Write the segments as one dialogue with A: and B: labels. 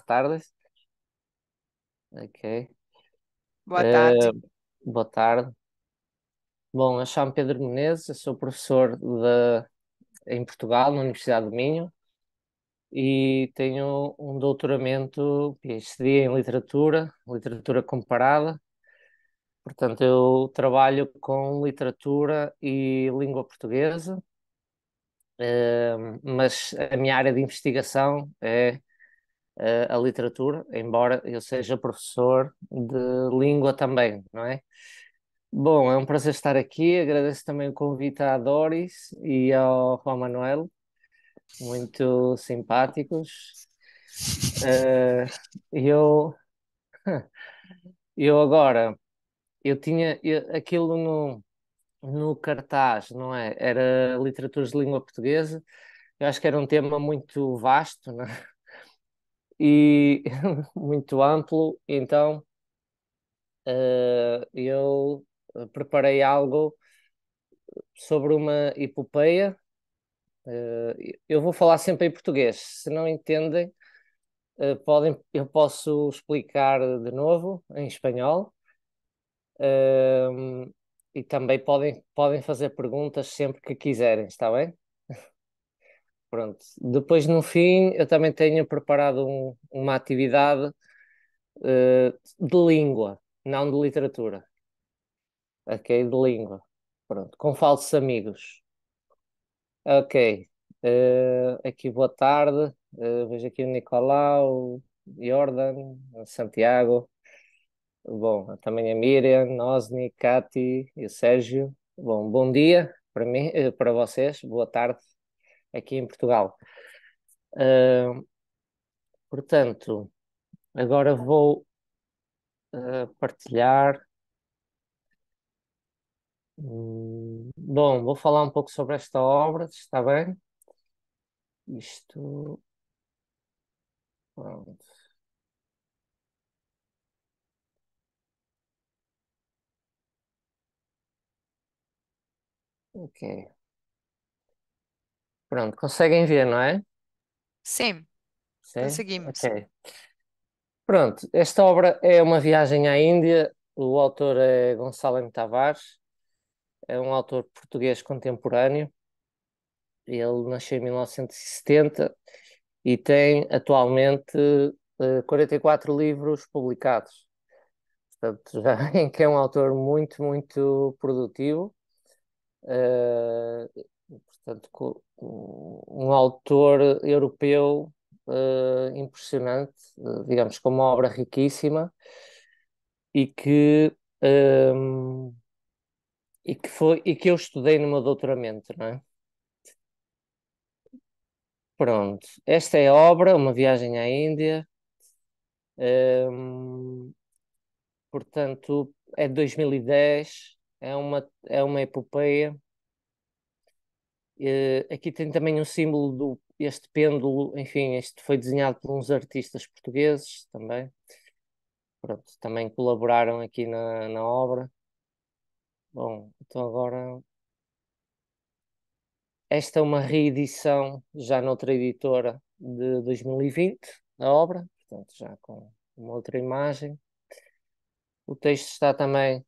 A: tardes. Ok. Boa eh, tarde. boa tarde. Bom, eu chamo Pedro Menezes, eu sou professor de, em Portugal, na Universidade do Minho, e tenho um doutoramento, PhD em literatura, literatura comparada. Portanto, eu trabalho com literatura e língua portuguesa, eh, mas a minha área de investigação é eh, a literatura, embora eu seja professor de língua também, não é? Bom, é um prazer estar aqui. Agradeço também o convite à Doris e ao Juan Manuel, muito simpáticos. Eh, eu, eu agora, eu tinha eu, aquilo no, no cartaz, não é? Era literatura de língua portuguesa. Eu acho que era um tema muito vasto, não é? e muito amplo, então uh, eu preparei algo sobre uma epopeia. Uh, eu vou falar sempre em português, se não entendem, uh, podem, eu posso explicar de novo em espanhol. e também podem, podem fazer perguntas sempre que quiserem, está bem? Pronto. Depois, no fim, eu também tenho preparado um, uma atividade uh, de língua, não de literatura. Ok? De língua. Pronto. Com falsos amigos. Ok. Uh, aqui, boa tarde. Uh, vejo aqui o Nicolau, Jordan, Santiago. Bom, também a Miriam, Nosni, Cati e o Sérgio. Bom, bom dia para mim, para vocês. Boa tarde aqui em Portugal. Uh, portanto, agora vou uh, partilhar. Hum, bom, vou falar um pouco sobre esta obra, está bem? Isto. Pronto. Ok. Pronto, conseguem ver, não é? Sim, Sim? conseguimos. Pronto, esta obra é uma viagem à Índia. O autor é Gonçalo M. Tavares, é um autor português contemporâneo. Ele nasceu em 1970 e tem atualmente eh, 44 livros publicados. Portanto, já em que é um autor muito, muito produtivo. Eh, portanto, um autor europeu uh, impressionante, eh, digamos, com é uma obra riquíssima e que, um, ehm, e que, foi, e que eu estudei no meu doutoramento, não é? Pronto, esta é a obra, Uma Viagem à Índia. Um, ehm, portanto, é de 2010, é uma, é uma epopeia Uh, aqui tem também um símbolo do este pêndulo, enfim, este foi desenhado por uns artistas portugueses também. Pronto, também colaboraram aqui na, na obra. Bom, então agora. Esta é uma reedição, já noutra editora, de 2020, da obra, portanto, já com uma outra imagem. O texto está também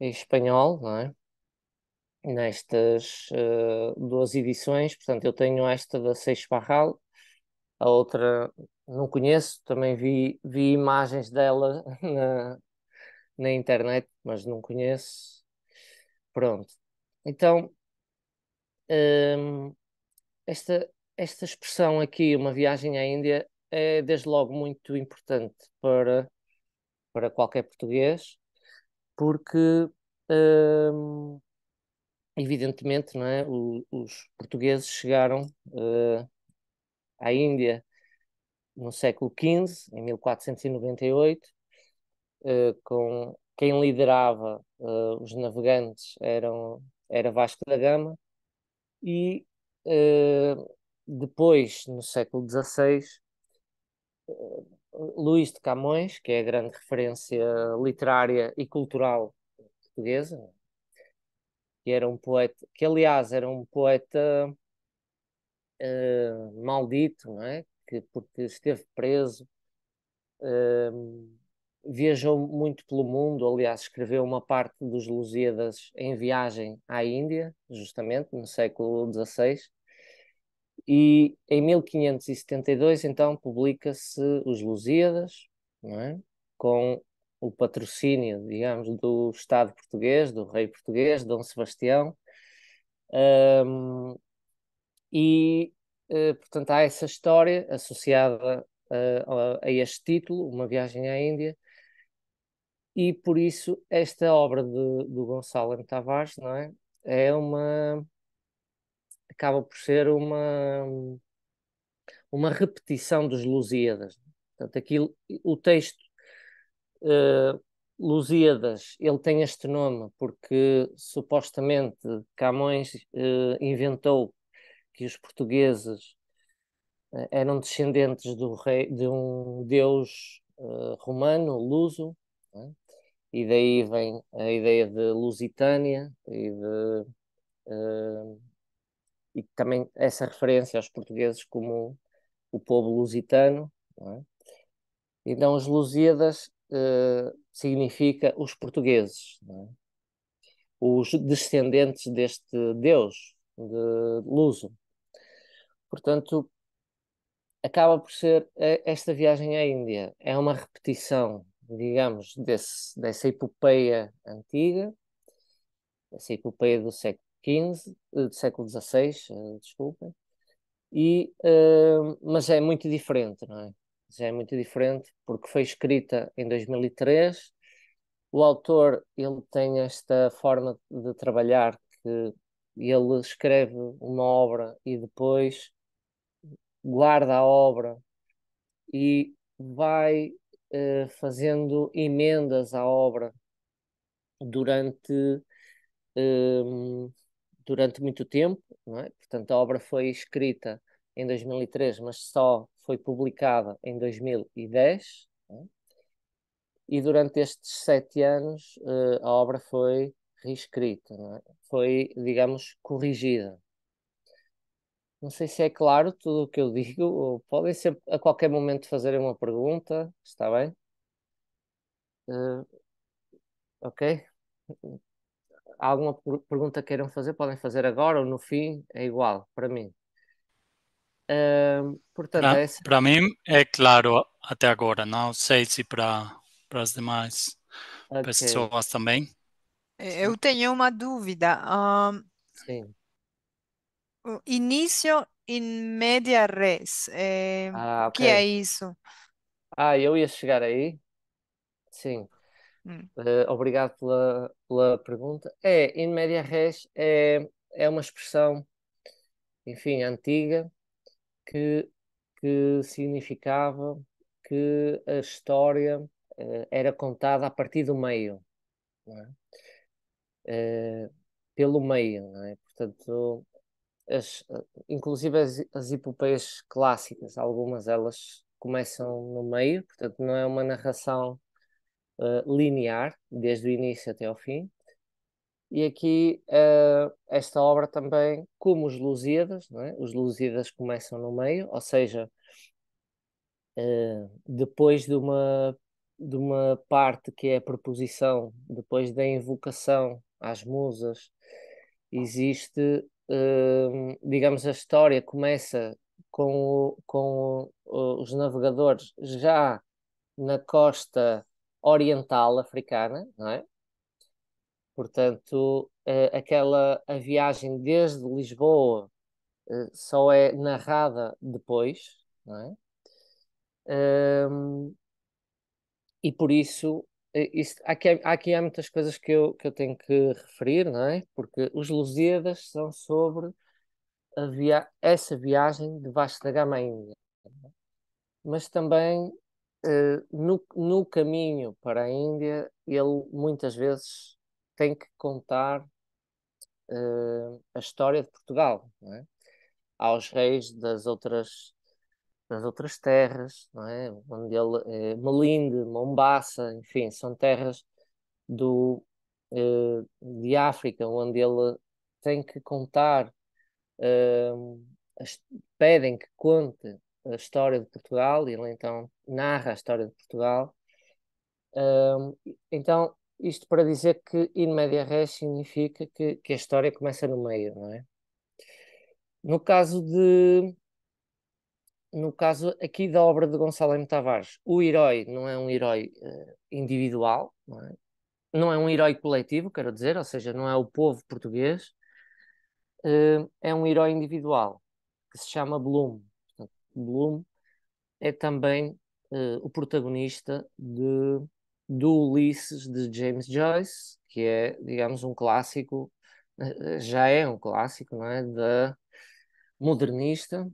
A: em espanhol, não é? nestas uh, duas edições. Portanto, eu tenho esta da Seix Barral, a outra não conheço, também vi, vi imagens dela na, na internet, mas não conheço. Pronto. Então, um, ehm, esta, esta expressão aqui, uma viagem à Índia, é desde logo muito importante para, para qualquer português, porque um, ehm, evidentemente, não é? O, os portugueses chegaram uh, à Índia no século XV, em 1498, uh, eh, com quem liderava uh, os navegantes eram, era Vasco da Gama, e depois, no século XVI, Luís de Camões, que é a grande referência literária e cultural portuguesa, que era um poeta, que aliás era um poeta uh, maldito, não é? Que, porque esteve preso, uh, viajou muito pelo mundo, aliás, escreveu uma parte dos Lusíadas em viagem à Índia, justamente no século XVI. E em 1572, então, publica-se os Lusíadas, é? com o patrocínio, digamos, do Estado português, do rei português, Dom Sebastião. Um, e, eh, portanto, há essa história associada eh, a, a este título, Uma Viagem à Índia, e por isso esta obra de, do Gonçalo M. Tavares não é? é uma. acaba por ser uma. uma repetição dos Lusíadas. Portanto, aquilo, o texto eh, Lusíadas, ele tem este nome porque supostamente Camões uh, inventou que os portugueses uh, eram descendentes do rei, de um deus romano, luso, né? e daí vem a ideia de Lusitânia e de e também essa referência aos portugueses como o povo lusitano. É? Então, os Lusíadas significa os portugueses, é? os descendentes deste Deus de Luso. Portanto, acaba por ser eh, esta viagem à Índia é uma repetição, digamos, desse, dessa epopeia antiga, dessa epopeia do século XV, eh, do século XVI, eh, desculpem, e, uh, mas é muito diferente, não é? já é muito diferente, porque foi escrita em 2003. O autor, ele tem esta forma de trabalhar que ele escreve uma obra e depois guarda a obra e vai eh, fazendo emendas à obra durante eh, durante muito tempo, é? Portanto, a obra foi escrita em 2003, mas só foi publicada em 2010 né? e durante estes sete anos eh, a obra foi reescrita, é? foi, digamos, corrigida. Não sei se é claro tudo o que eu digo, ou podem sempre, a qualquer momento fazerem uma pergunta, está bem? Uh, ok? alguma pergunta queiram fazer, podem fazer agora ou no fim, é igual para mim. Uh, portanto, para, essa...
B: para mim é claro até agora, não sei se para, as demais okay. pessoas também.
C: É, eu tenho uma dúvida. Um, Sim. Início em média res. É, ah, okay. que é isso?
A: Ah, eu ia chegar aí. Sim. Hum. Uh, obrigado pela, pela pergunta. É, em média res é, é uma expressão, enfim, antiga, que, que significava que a história uh, era contada a partir do meio, é? uh, pelo meio, é? portanto, as, inclusive as, as epopeias clássicas, algumas elas começam no meio, portanto não é uma narração uh, linear desde o início até ao fim, e aqui uh, esta obra também, como os Lusíadas, é? os Lusíadas começam no meio, ou seja, uh, depois de uma, de uma parte que é a preposição, depois da invocação às musas, existe, uh, digamos, a história começa com, o, com o, os navegadores já na costa oriental africana, não é? Portanto, eh, aquela a viagem desde Lisboa eh, só é narrada depois, não é? e por isso, eh, isso aqui, aqui há muitas coisas que eu, que eu tenho que referir, não é? Porque os Lusíadas são sobre via essa viagem de Vasco da Gama à Índia. Mas também no, no caminho para a Índia, ele muitas vezes tem que contar uh, a história de Portugal é? aos reis das outras das outras terras, não é? onde ele, eh, Melinde, Mombasa, enfim, são terras do, eh, de África, onde ele tem que contar, eh, as, pedem que conte a história de Portugal, e ele então narra a história de Portugal. então, isto para dizer que in media res significa que, que a história começa no meio, não é? No caso de. No caso aqui da obra de Gonçalo M. Tavares, o herói não é um herói uh, individual, não é? não é um herói coletivo, quero dizer, ou seja, não é o povo português, uh, é um herói individual, que se chama Bloom. Portanto, Bloom é também uh, o protagonista de do Ulisses de James Joyce, que é, digamos, um clássico, eh, eh, já é um clássico, não é? Da modernista.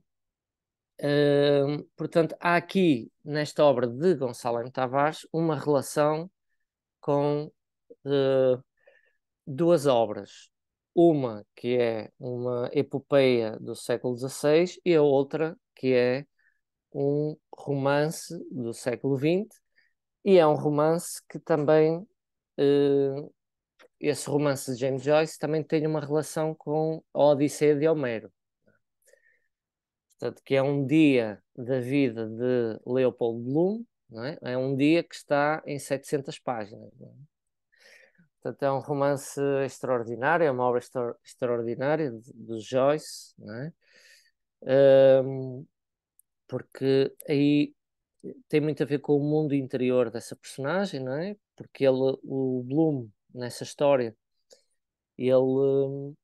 A: Uh, portanto, há aqui, nesta obra de Gonçalo M. Tavares, uma relação com uh, duas obras. Uma que é uma epopeia do século XVI e a outra que é um romance do século XX, e é um romance que também, eh, esse romance de James Joyce também tem uma relação com a Odisseia de Homero. Portanto, que é um dia da vida de Leopold Bloom, é? é? um dia que está em 700 páginas. É? Portanto, é um romance extraordinário, é uma obra extraordinária do Joyce, é? um, porque aí tem muito a ver com o mundo interior dessa personagem, não é? Porque ele, o Bloom, nessa história, ele, hum,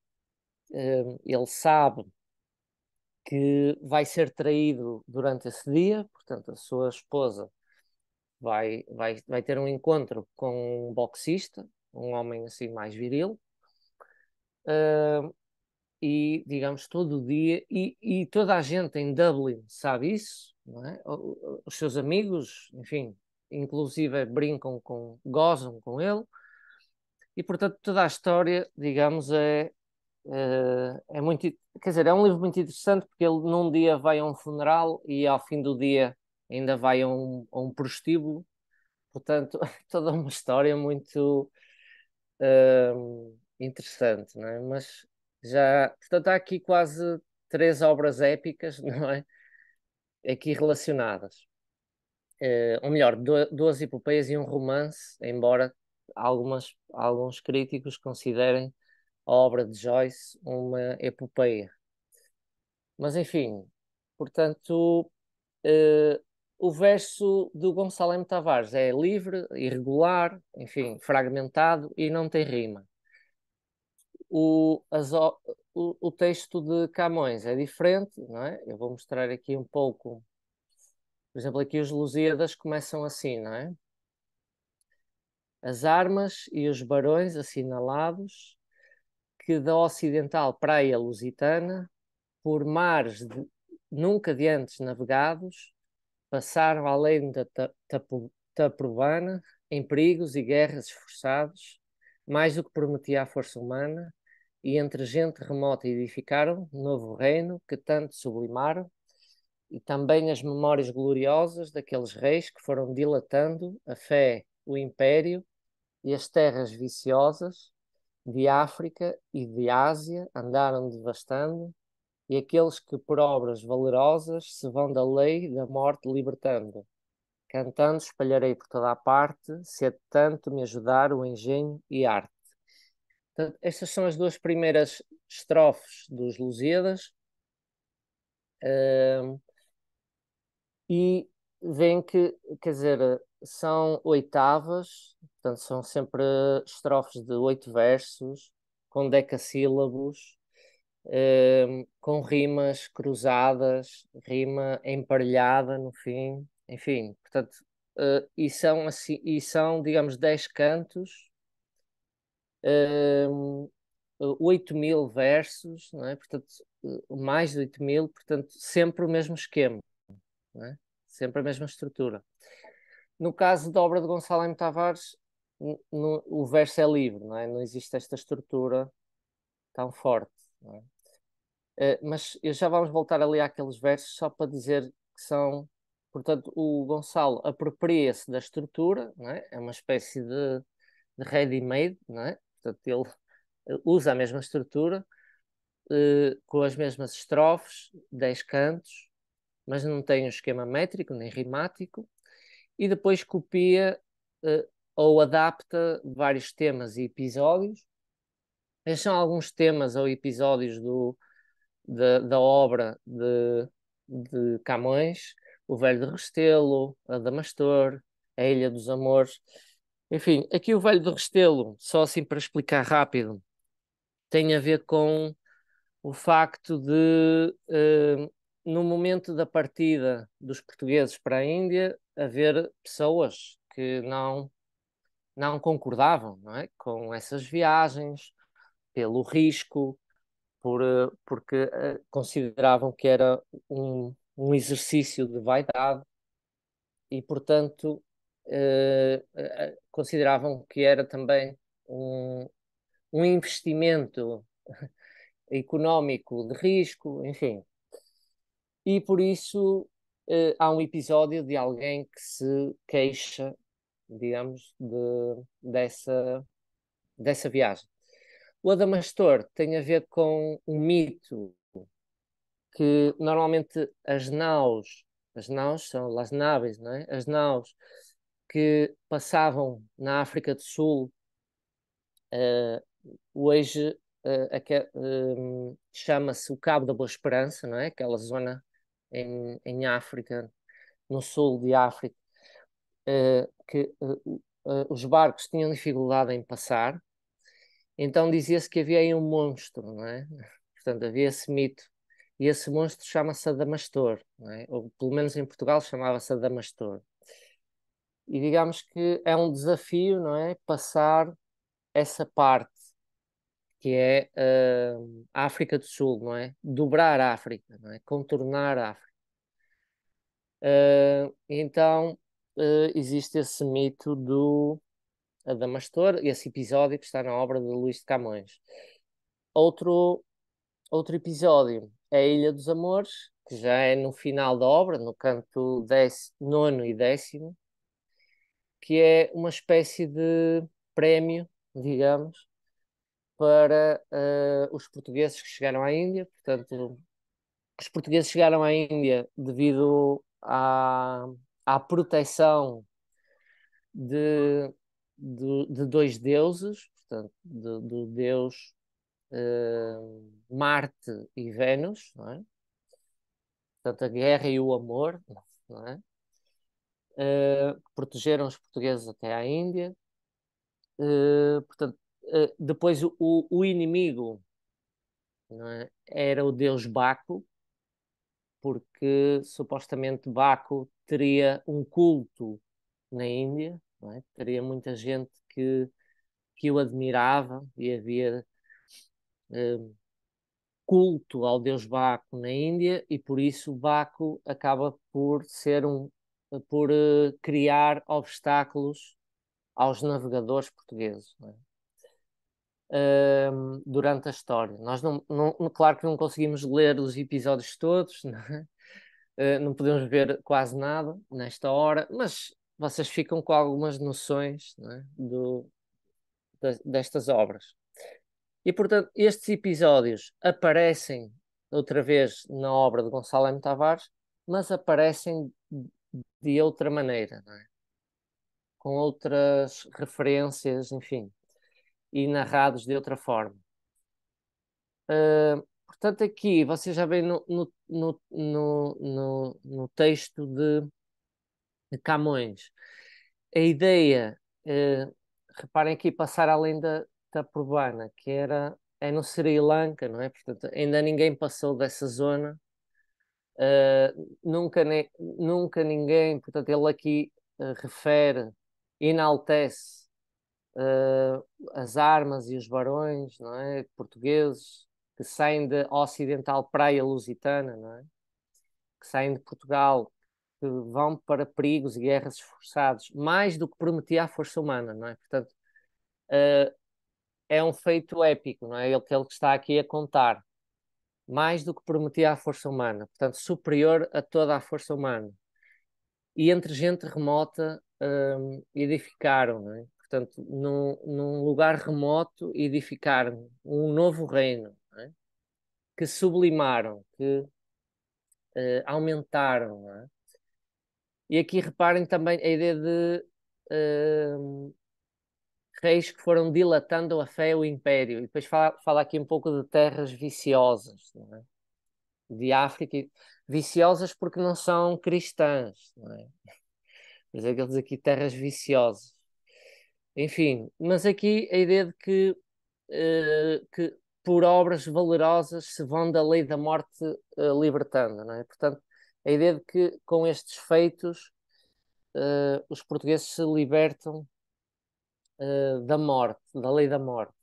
A: hum, ele sabe que vai ser traído durante esse dia, portanto, a sua esposa vai, vai, vai ter um encontro com um boxista, um homem assim mais viril, hum, e digamos todo o dia, e, e toda a gente em Dublin sabe isso, é? Os seus amigos, enfim, inclusive brincam com, gozam com ele. E portanto toda a história, digamos, é, eh, é, muito, quer dizer, é um livro muito interessante porque ele num dia vai a um funeral e ao fim do dia ainda vai a um, a um prostíbulo. Portanto, toda uma história muito ehm, interessante, não é? Mas já, portanto, há aqui quase três obras épicas, não é? aqui relacionadas. Uh, ou melhor, duas epopeias e um romance, embora algumas, alguns críticos considerem a obra de Joyce uma epopeia. Mas enfim, portanto, uh, o verso do Gonçalo M. Tavares é livre, irregular, enfim, fragmentado e não tem rima. O, as, o, o, texto de Camões é diferente, não é? Eu vou mostrar aqui um pouco. Por exemplo, aqui os Lusíadas começam assim, não é? As armas e os barões assinalados que da ocidental praia lusitana, por mares de, nunca de antes navegados, passaram além da Taprobana, em perigos e guerras esforçados, mais do que prometia a força humana, e entre gente remota edificaram novo reino que tanto sublimaram, e também as memórias gloriosas daqueles reis que foram dilatando a fé, o império e as terras viciosas de África e de Ásia andaram devastando, e aqueles que por obras valerosas se vão da lei da morte libertando. Cantando espalharei por toda a parte, se é tanto me ajudar o engenho e arte. Portanto, estas são as duas primeiras estrofes dos Lusíadas. Uh, e vem que, quer dizer, são oitavas, portanto, são sempre estrofes de oito versos, com decassílabos, uh, com rimas cruzadas, rima emparelhada no fim, enfim, portanto, uh, e, são, assim, e são, digamos, dez cantos 8 mil versos, não é? portanto, mais de 8 mil, portanto, sempre o mesmo esquema, é? sempre a mesma estrutura. No caso da obra de Gonçalo M. Tavares, no, o verso é livre, não, é? não existe esta estrutura tão forte. É? Uh, mas já vamos voltar ali àqueles versos só para dizer que são. Portanto, o Gonçalo apropria-se da estrutura, é? é? uma espécie de, de ready-made, é? Portanto, ele eh, usa a mesma estrutura, eh, com as mesmas estrofes, dez cantos, mas não tem um esquema métrico nem rimático, e depois copia eh, ou adapta vários temas e episódios. Estes são alguns temas ou episódios do, da, da obra de, de Camões, O Velho de Restelo, a Damastor, a Ilha dos Amores. Enfim, aqui o velho do Restelo, só assim para explicar rápido, tem a ver com o facto de, uh, no momento da partida dos portugueses para a Índia, haver pessoas que não, não concordavam não é? com essas viagens, pelo risco, por, uh, porque uh, consideravam que era um, um exercício de vaidade e, portanto, eh, eh, consideravam que era também um, um investimento económico de risco, enfim. E por isso eh, há um episódio de alguém que se queixa, digamos, de, dessa, dessa viagem. O Adamastor tem a ver com um mito que normalmente as naus, as naus são as naves, não é? As naus que passavam na África do Sul, uh, hoje uh, uh, chama-se o Cabo da Boa Esperança, não é? Aquela zona em, em África, no sul de África, que os barcos tinham dificuldade em passar. Então dizia-se que havia aí um monstro, não é? Portanto, havia esse mito. E esse monstro chama-se Adamastor, não é? ou pelo menos em Portugal chamava-se Adamastor e digamos que é um desafio, não é? Passar essa parte que é uh, a África do Sul, não é? Dobrar a África, não é? Contornar a África. Uh, então uh, existe esse mito do Adamastor, esse episódio que está na obra de Luís de Camões. Outro, outro episódio é a Ilha dos Amores, que já é no final da obra, no canto 9 e décimo, que é uma espécie de prémio, digamos, para uh, os portugueses que chegaram à Índia. Portanto, os portugueses chegaram à Índia devido à, à proteção de, de, de dois deuses, portanto, do, deus uh, Marte e Vênus, não é? Portanto, a guerra e o amor, não é? Eh, que protegeram os portugueses até à Índia. Uh, portanto, uh, depois o, o inimigo é? era o deus Baco, porque supostamente Baco teria um culto na Índia, é? teria muita gente que, que o admirava e havia uh, culto ao deus Baco na Índia, e por isso Baco acaba por ser um, por uh, criar obstáculos aos navegadores portugueses é? uh, durante a história. Nós não, não, claro que não conseguimos ler os episódios todos, não, é? uh, não podemos ver quase nada nesta hora, mas vocês ficam com algumas noções é? Do, de, destas obras. E portanto, estes episódios aparecem outra vez na obra de Gonçalo M. Tavares, mas aparecem de outra maneira, é? com outras referências, enfim, e narrados de outra forma. Uh, portanto, aqui você já vem no, no, no, no, no texto de, Camões. A ideia, uh, reparem aqui, passar além da, Taprobana, que era é no Sri Lanka, não é? Portanto, ainda ninguém passou dessa zona Uh, nunca, ne, nunca ninguém, portanto, ele aqui uh, refere, enaltece uh, as armas e os barões não é? portugueses que saem da ocidental praia lusitana, não é? que saem de Portugal, que vão para perigos e guerras esforçados, mais do que prometia a força humana, não é? Portanto, é um feito épico, não é? Ele que ele está aqui a contar mais do que prometia à força humana, portanto, superior a toda a força humana. E entre gente remota um, edificaram, não é? portanto, num, num, lugar remoto edificaram um novo reino, é? que sublimaram, que uh, aumentaram. É? E aqui reparem também a ideia de uh, reis que foram dilatando a fé e o império. E depois fala, fala aqui um pouco de terras viciosas, é? de África, viciosas porque não são cristãs, não é? Mas é que ele diz aqui terras viciosas. Enfim, mas aqui a ideia de que, uh, que por obras valerosas se vão da lei da morte uh, libertando, não é? Portanto, a ideia de que com estes feitos uh, os portugueses se libertam uh, da morte, da lei da morte.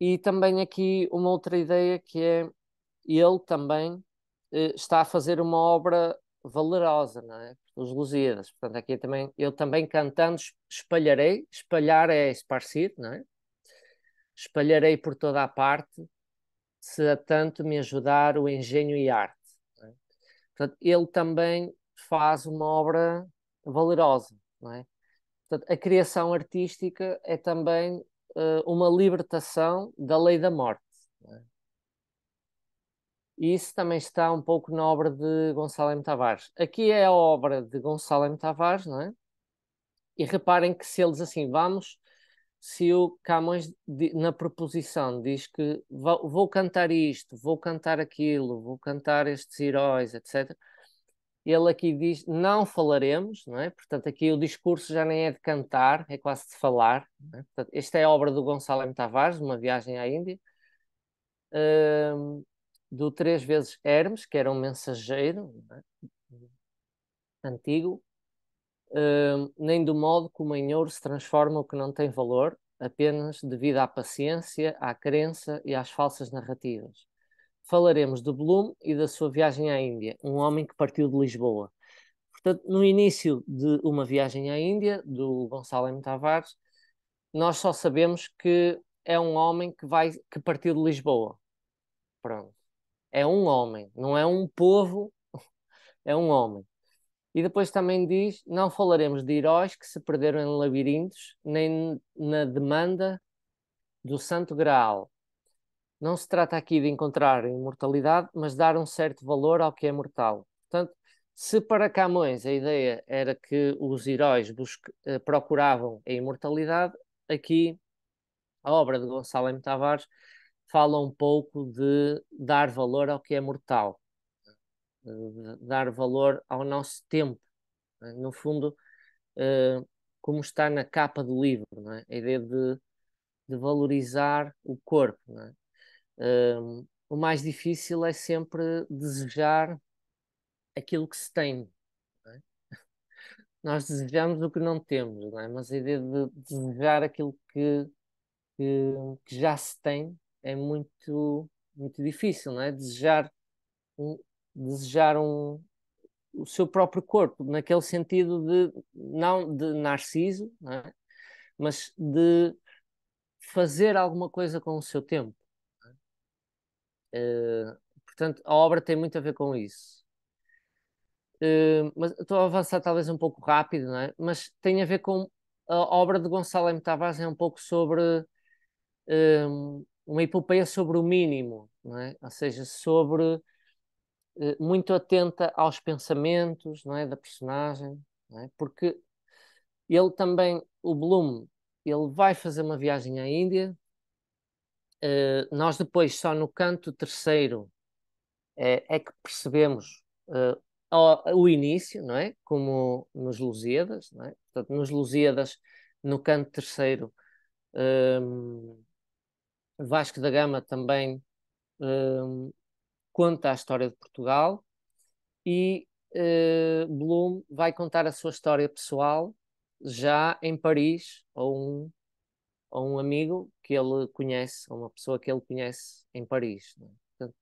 A: E também aqui uma outra ideia que é ele também uh, está a fazer uma obra valerosa, não é? Os Lusíadas. Portanto, aqui também, eu também cantando espalharei, espalhar é esparcir, não é? Espalharei por toda a parte, se a tanto me ajudar o engenho e arte. É? Portanto, ele também faz uma obra valerosa, não é? Portanto, a criação artística é também uh, uma libertação da lei da morte. É? E isso também está um pouco na obra de Gonçalo M. Tavares. Aqui é a obra de Gonçalo M. Tavares, não é? E reparem que se eles assim, vamos, se o Camões na proposição diz que vou, vou cantar isto, vou cantar aquilo, vou cantar estes heróis, etc ele aqui diz não falaremos, não é? Portanto, aqui o discurso já nem é de cantar, é quase de falar. É? Portanto, esta é a obra do Gonçalo M. Tavares, uma viagem à Índia, uh, do três vezes Hermes, que era um mensageiro é? antigo, uh, nem do modo como em ouro se transforma o que não tem valor, apenas devido à paciência, à crença e às falsas narrativas falaremos de Bloom e da sua viagem à Índia, um homem que partiu de Lisboa. Portanto, no início de Uma Viagem à Índia, do Gonçalo M. Tavares, nós só sabemos que é um homem que, vai, que partiu de Lisboa. Pronto. É um homem, não é um povo, é um homem. E depois também diz: não falaremos de heróis que se perderam em labirintos, nem na demanda do Santo Graal, não se trata aqui de encontrar imortalidade, mas dar um certo valor ao que é mortal. Portanto, se para Camões a ideia era que os heróis eh, procuravam a imortalidade, aqui a obra de Gonçalo M. Tavares fala um pouco de dar valor ao que é mortal, eh, dar valor ao nosso tempo. É? No fundo, eh, como está na capa do livro, é? a ideia de, de valorizar o corpo. É? o mais difícil é sempre desejar aquilo que se tem. É? Nós desejamos o que não temos, não é? mas a ideia de desejar aquilo que, que, que, já se tem é muito, muito difícil. Não é? Desejar, um, desejar um, o seu próprio corpo, naquele sentido de não de narciso, não é? mas de fazer alguma coisa com o seu tempo. Eh, portanto, a obra tem muito a ver com isso. Uh, mas estou a avançar talvez um pouco rápido, não é? mas tem a ver com a obra de Gonçalo M. Tavares é um pouco sobre eh, uma epopeia sobre o mínimo, não é? ou seja, sobre uh, muito atenta aos pensamentos não é? da personagem, não é? porque ele também, o Bloom, ele vai fazer uma viagem à Índia eh, nós depois, só no canto terceiro, é, é que percebemos uh, o, o, início, não é? Como nos Lusíadas, não é? Portanto, nos Lusíadas, no canto terceiro, um, ehm, Vasco da Gama também um, ehm, conta a história de Portugal e uh, Bloom vai contar a sua história pessoal já em Paris, ou um a um amigo que ele conhece, a uma pessoa que ele conhece em Paris. É? Portanto,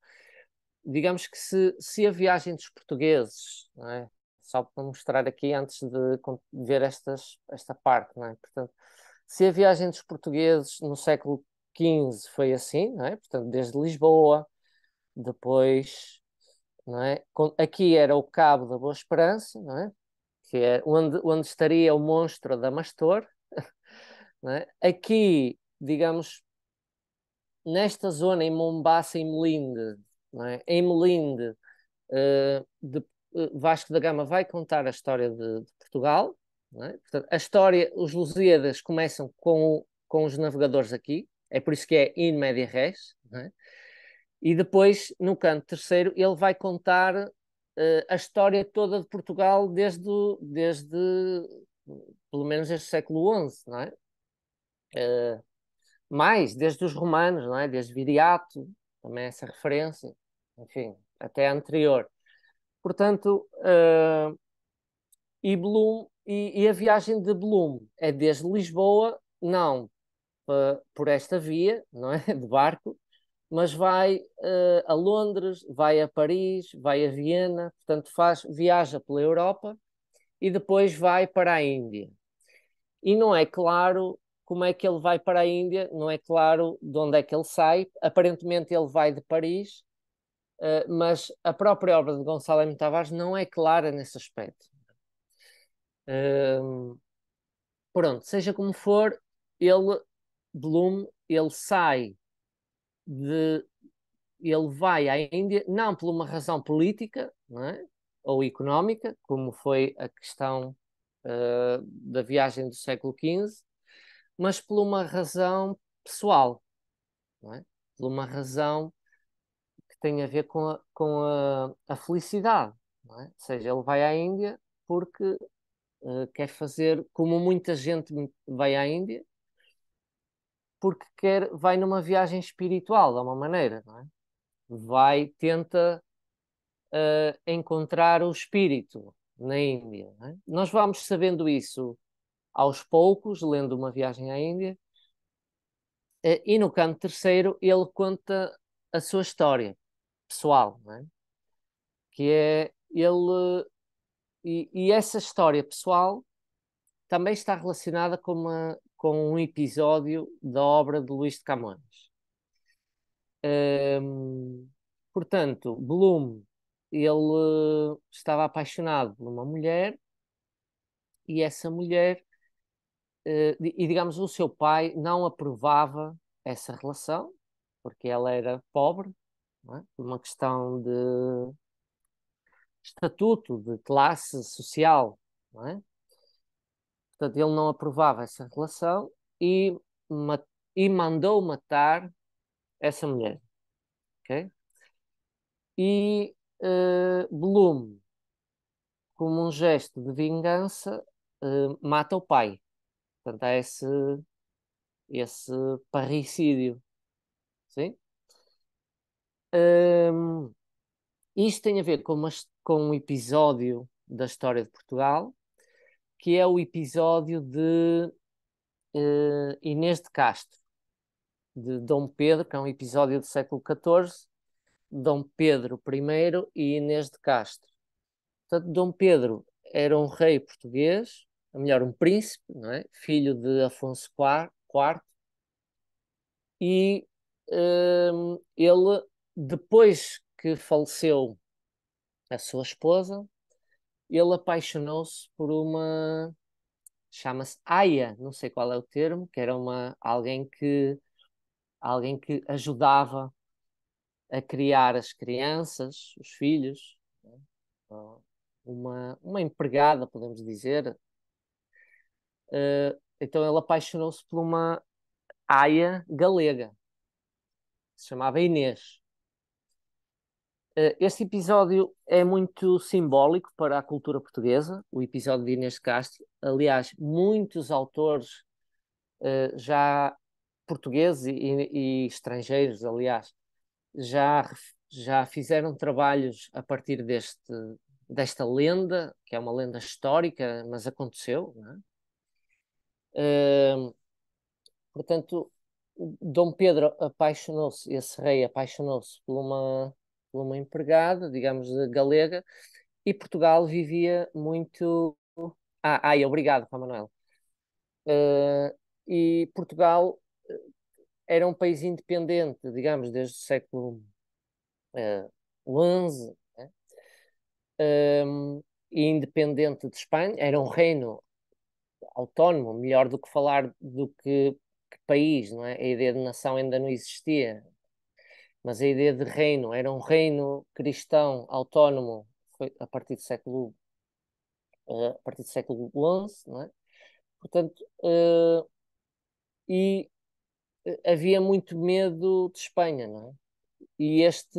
A: digamos que se, se a viagem dos portugueses, é? só para mostrar aqui antes de ver estas, esta parte, é? portanto, se a viagem dos portugueses no século XV foi assim, é? portanto, desde Lisboa, depois é? aqui era o Cabo da Boa Esperança, é? que é onde, onde estaria o monstro da Mastor, É? Aqui, digamos, nesta zona, em Mombasa e Melinde, é? em Melinde, uh, de, uh, Vasco da Gama vai contar a história de, de Portugal. É? Portanto, a história, os Lusíadas começam com, com os navegadores aqui, é por isso que é in media res. É? E depois, no canto terceiro, ele vai contar uh, a história toda de Portugal desde, desde pelo menos este século XI, não é? Uh, mais, desde os romanos, não é? desde Viriato, também essa referência, enfim, até anterior. Portanto, uh, e, Bloom, e, e, a viagem de Bloom é desde Lisboa, não por esta via, não é? De barco, mas vai uh, a Londres, vai a Paris, vai a Viena, portanto, faz, viaja pela Europa e depois vai para a Índia. E não é claro como é que ele vai para a Índia, não é claro de onde é que ele sai. Aparentemente ele vai de Paris, uh, mas a própria obra de Gonçalo M. Tavares não é clara nesse aspecto. Uh, pronto, seja como for, ele, Bloom, ele sai de. Ele vai à Índia, não por uma razão política não é? ou económica, como foi a questão uh, da viagem do século XV, mas por uma razão pessoal, é? por uma razão que tem a ver com a, com a, a felicidade. É? Ou seja, ele vai à Índia porque uh, quer fazer, como muita gente vai à Índia, porque quer, vai numa viagem espiritual, de uma maneira, é? Vai, tenta uh, encontrar o espírito na Índia. É? Nós vamos sabendo isso aos poucos, lendo Uma Viagem à Índia. Eh, e no canto terceiro, ele conta a sua história pessoal, é? que é ele. E, e, essa história pessoal também está relacionada com, uma, com um episódio da obra de Luís de Camões. Hum, portanto, Bloom ele estava apaixonado por uma mulher e essa mulher eh, e digamos o seu pai não aprovava essa relação porque ela era pobre é? uma questão de estatuto de classe social é? portanto ele não aprovava essa relação e, e mandou matar essa mulher ok e uh, Bloom como um gesto de vingança uh, mata o pai Portanto, há esse, esse parricídio. Sim? Um, isto tem a ver com, uma, com um episódio da história de Portugal, que é o episódio de uh, Inês de Castro, de Dom Pedro, que é um episódio do século XIV, Dom Pedro I e Inês de Castro. Portanto, Dom Pedro era um rei português ou melhor, um príncipe, não é? filho de Afonso IV, e um, ele, depois que faleceu a sua esposa, ele apaixonou-se por uma chama-se aia, não sei qual é o termo, que era uma alguém que alguém que ajudava a criar as crianças, os filhos, é? uma uma empregada, podemos dizer, Uh, então ele apaixonou-se por uma aia galega, se chamava Inês. Uh, este episódio é muito simbólico para a cultura portuguesa, o episódio de Inês Castro. Aliás, muitos autores uh, já portugueses e, e, estrangeiros, aliás, já, já fizeram trabalhos a partir deste, desta lenda, que é uma lenda histórica, mas aconteceu, não é? Uh, portanto, Dom Pedro apaixonou-se, esse rei apaixonou-se por uma, por uma empregada, digamos, galega, e Portugal vivia muito. Ah, ai, obrigado, Pá Manuel. Uh, e Portugal eh, era um país independente, digamos, desde o século uh, eh, XI, né? independente de Espanha, era um reino autónomo, melhor do que falar do que, que país, não é? A ideia de nação ainda não existia, mas a ideia de reino era um reino cristão autónomo foi a partir do século eh, a partir do século XI, não é? Portanto, uh, e eh, havia muito medo de Espanha, não é? E este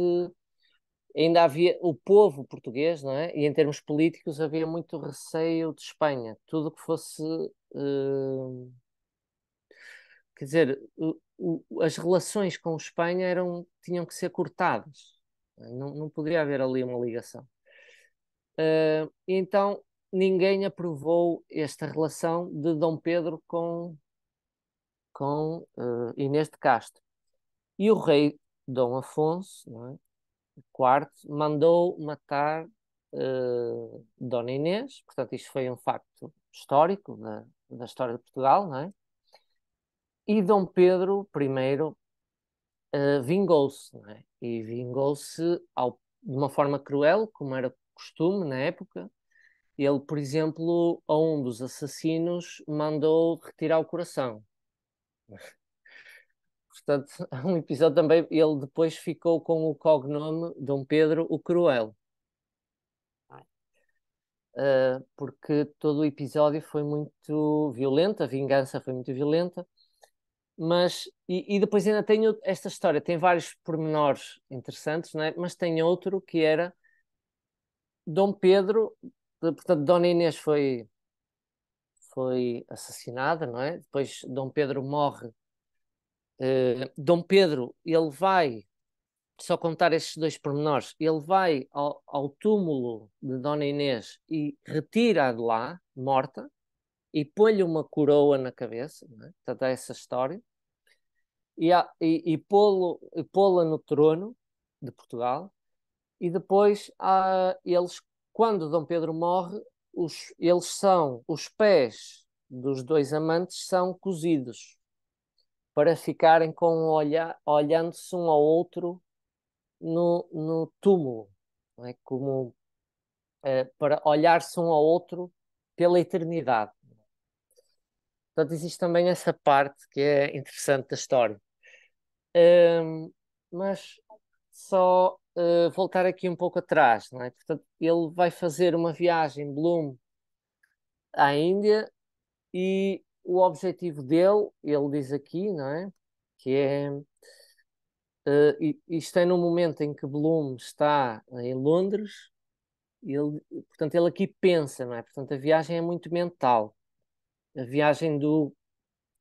A: ainda havia o povo português, não é? E em termos políticos havia muito receio de Espanha. Tudo que fosse, uh... quer dizer, o, o, as relações com Espanha eram tinham que ser cortadas. Não, é? não poderia haver ali uma ligação. Uh, então ninguém aprovou esta relação de Dom Pedro com com uh, Inês de Castro. E o rei Dom Afonso, não é? Quarto mandou matar uh, Dona Inês, portanto, isto foi um facto histórico da, da história de Portugal, não é? E Dom Pedro I uh, eh, vingou-se, não é? E vingou-se de uma forma cruel, como era costume na época. Ele, por exemplo, a um dos assassinos mandou retirar o coração portanto, há um episódio também, ele depois ficou com o cognome Dom Pedro o Cruel. Uh, porque todo o episódio foi muito violento, a vingança foi muito violenta, mas e, e depois ainda tem esta história, tem vários pormenores interessantes, é mas tem outro que era Dom Pedro, portanto, Dona Inês foi, foi assassinada, não é? Depois Dom Pedro morre uh, Dom Pedro, ele vai, só contar estes dois pormenores, ele vai ao, ao túmulo de Dona Inês e retira-a de lá, morta, e põe-lhe uma coroa na cabeça, né? toda essa história, e, e, e pô-la no trono de Portugal, e depois eles, quando Dom Pedro morre, os, eles são, os pés dos dois amantes são cozidos para ficarem com olhando-se um ao outro no, no túmulo, não é? como eh, para olhar-se um ao outro pela eternidade. Portanto, existe também essa parte que é interessante da história. Um, mas só uh, voltar aqui um pouco atrás, não é? Portanto, ele vai fazer uma viagem, Bloom, à Índia e o objetivo dele, ele diz aqui, não é? Que é. Uh, isto é no momento em que Bloom está em Londres, ele, portanto, ele aqui pensa, não é? Portanto, a viagem é muito mental. A viagem do,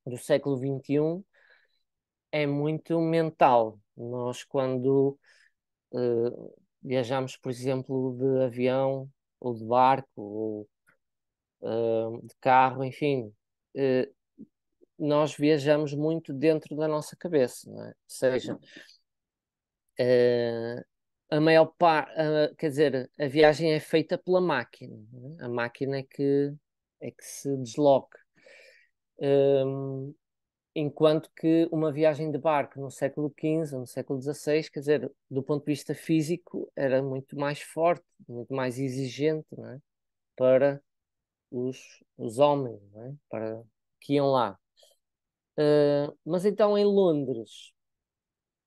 A: do século XXI é muito mental. Nós, quando uh, viajamos, por exemplo, de avião ou de barco ou uh, de carro, enfim, eh, nós viajamos muito dentro da nossa cabeça, não é? Ou seja, eh, a maior parte, quer dizer, a viagem é feita pela máquina, é? a máquina é que, é que se desloca. Um, ehm, enquanto que uma viagem de barco no século XV ou no século XVI, quer dizer, do ponto de vista físico, era muito mais forte, muito mais exigente, é? Para os, os homens é? para, que iam lá. Uh, mas então em Londres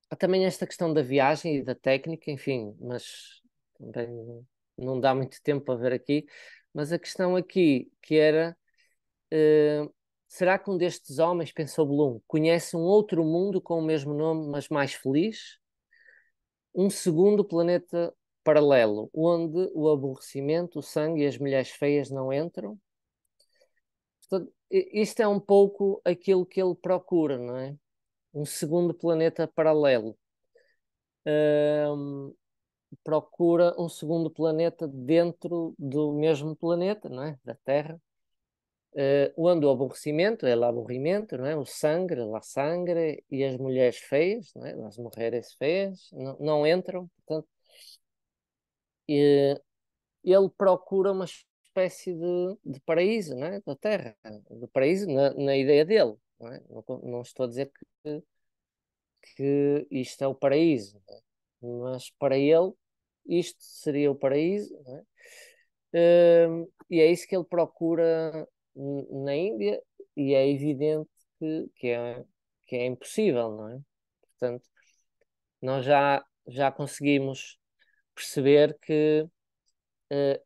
A: há também esta questão da viagem e da técnica, enfim, mas também não dá muito tempo a ver aqui. Mas a questão aqui que era uh, será que um destes homens, pensou Bloom, conhece um outro mundo com o mesmo nome, mas mais feliz? Um segundo planeta paralelo, onde o aborrecimento, o sangue e as mulheres feias não entram. Portanto, isto é um pouco aquilo que ele procura, não é? Um segundo planeta paralelo. Um, procura um segundo planeta dentro do mesmo planeta, não é? Da Terra. Uh, onde o aborrecimento, é o aborrimento, não é? O sangue, a sangre, e as mulheres feias, não é? As mulheres feias não, não entram, portanto, e, eh, ele procura uma espécie de, de paraíso, não é? da Terra, de paraíso na, na ideia dele. Não, é? não, não, estou a dizer que, que isto é o paraíso, é? mas para ele isto seria o paraíso. É? Hum, e é isso que ele procura na Índia e é evidente que, que, é, que é impossível, não é? Portanto, nós já, já conseguimos perceber que eh,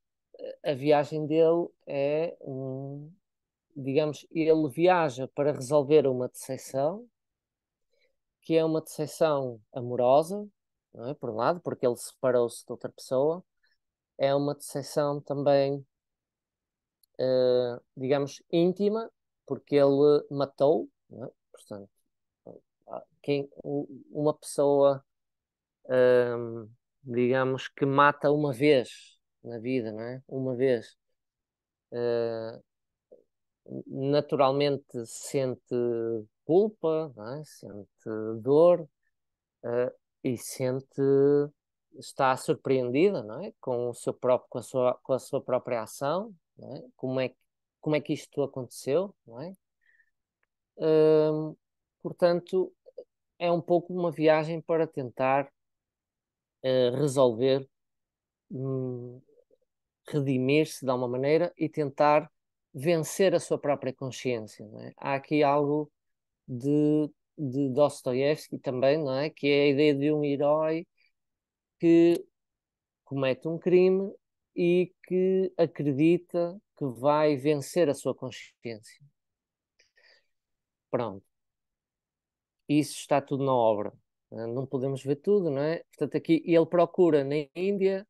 A: a viagem dele é um. Digamos, ele viaja para resolver uma decepção, que é uma decepção amorosa, é? por um lado, porque ele separou-se de outra pessoa, é uma decepção também, uh, digamos, íntima, porque ele matou, é? portanto, quem, uma pessoa. Ehm, digamos, que mata uma vez na vida, não é? Uma vez. Uh, naturalmente sente culpa, é? sente dor uh, e sente está surpreendida, não é? Com o seu próprio, com a sua, com a sua própria ação, é? Como é que como é que isto aconteceu, não é? Uh, portanto, é um pouco uma viagem para tentar resolver, hum, redimir-se de alguma maneira e tentar vencer a sua própria consciência. É? Há aqui algo de, de Dostoiévski também, não é? que é a ideia de um herói que comete um crime e que acredita que vai vencer a sua consciência. Pronto. Isso está tudo na obra. Ah, não podemos ver tudo, não é? Portanto, aqui ele procura na Índia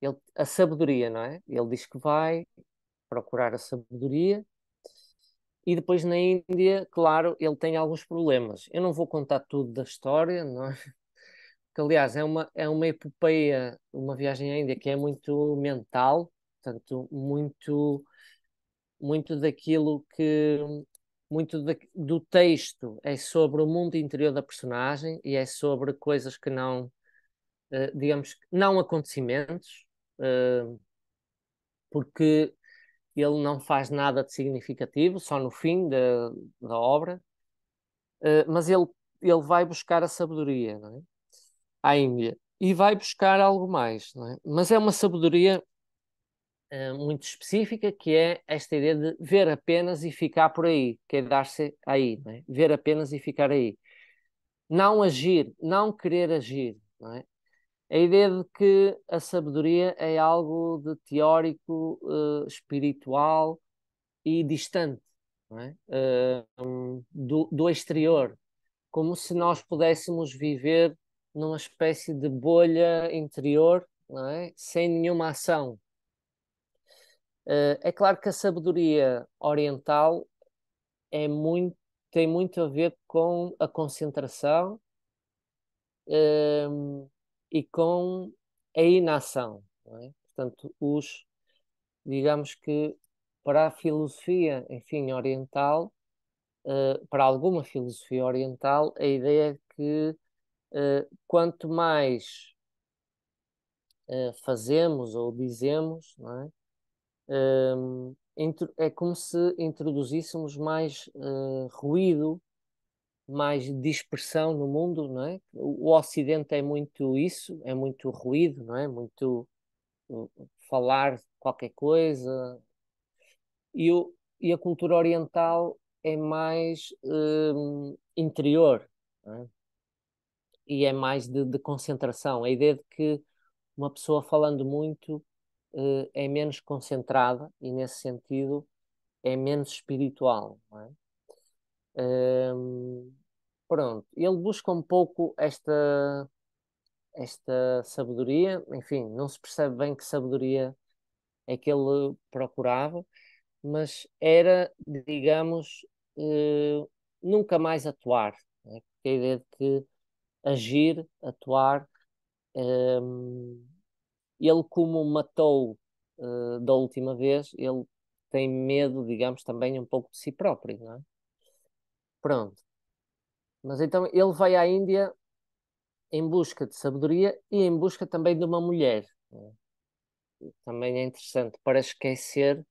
A: ele, a sabedoria, não é? Ele diz que vai procurar a sabedoria e depois na Índia, claro, ele tem alguns problemas. Eu não vou contar tudo da história, não é? Que, aliás, é uma, é uma epopeia, uma viagem à Índia que é muito mental, portanto, muito, muito daquilo que muito de, do texto é sobre o mundo interior da personagem e é sobre coisas que não, uh, digamos, não acontecimentos, uh, porque ele não faz nada de significativo, só no fim da, da obra, uh, mas ele, ele vai buscar a sabedoria, não é? À Índia. E vai buscar algo mais, não é? Mas é uma sabedoria eh, muito específica, que é esta ideia de ver apenas e ficar por aí, quedar-se é aí, é? ver apenas e ficar aí. Não agir, não querer agir. Não é? A ideia de que a sabedoria é algo de teórico, uh, espiritual e distante é? uh, do, do exterior, como se nós pudéssemos viver numa espécie de bolha interior, é? sem nenhuma ação. Eh, é claro que a sabedoria oriental é muito, tem muito a ver com a concentração ehm, e com a inação. É? Portanto, os, digamos que para a filosofia, enfim, oriental, uh, para alguma filosofia oriental, a ideia é que uh, quanto mais uh, fazemos ou dizemos, não é? é como se introduzíssemos mais uh, ruído, mais dispersão no mundo, não é? O, Ocidente é muito isso, é muito ruído, não é? Muito falar qualquer coisa. E, o, e a cultura oriental é mais uh, interior, é? E é mais de, de concentração. A ideia de que uma pessoa falando muito uh, é menos concentrada e, nesse sentido, é menos espiritual. É? Uh, pronto, ele busca um pouco esta, esta sabedoria, enfim, não se percebe bem que sabedoria é que ele procurava, mas era, digamos, eh, nunca mais atuar. Né? a ideia de que agir, atuar, ele como matou uh, da última vez, ele tem medo, digamos, também um pouco de si próprio, não é? Pronto. Mas então ele vai à Índia em busca de sabedoria e em busca também de uma mulher. É? Também é interessante para esquecer,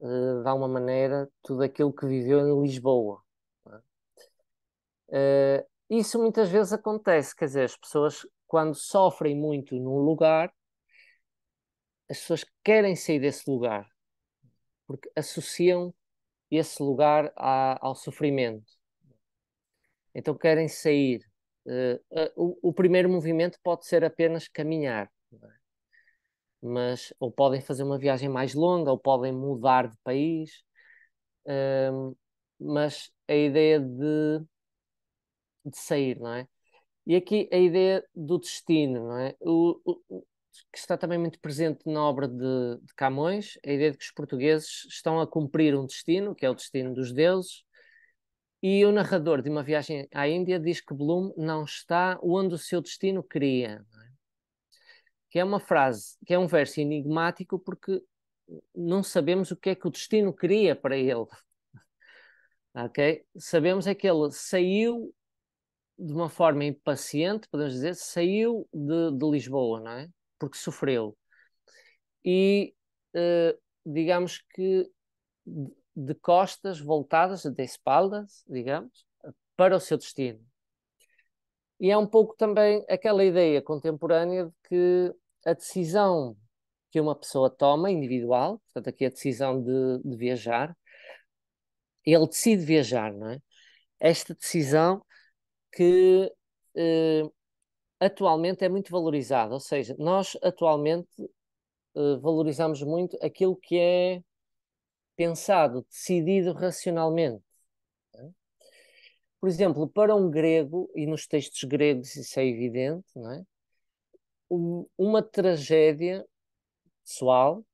A: uh, de alguma maneira, tudo aquilo que viveu em Lisboa. Uh, isso muitas vezes acontece, quer dizer, as pessoas quando sofrem muito num lugar, as pessoas querem sair desse lugar porque associam esse lugar ao sofrimento. Então querem sair. Uh, o, o, primeiro movimento pode ser apenas caminhar, é? mas ou podem fazer uma viagem mais longa, ou podem mudar de país. Uh, mas a ideia de, de sair, não é? E aqui a ideia do destino, não é? o, que está também muito presente na obra de, de, Camões, é a ideia de que os portugueses estão a cumprir um destino, que é o destino dos deuses, e o narrador de uma viagem à Índia diz que Bloom não está onde o seu destino queria. É? Que é uma frase, que é um verso enigmático, porque não sabemos o que é que o destino queria para ele. ok? Sabemos é que ele saiu de uma forma impaciente, podemos dizer, saiu de, de Lisboa, não é? porque sofreu. E uh, digamos que de costas voltadas, de espaldas, digamos, para o seu destino. E é um pouco também aquela ideia contemporânea de que a decisão que uma pessoa toma, individual, portanto, aqui a decisão de, de viajar, ele decide viajar, não é? Esta decisão que eh, atualmente é muito valorizado, ou seja, nós atualmente uh, valorizamos muito aquilo que é pensado, decidido racionalmente. É? Por exemplo, para um grego, e nos textos gregos isso é evidente, é? Um, uma tragédia pessoal,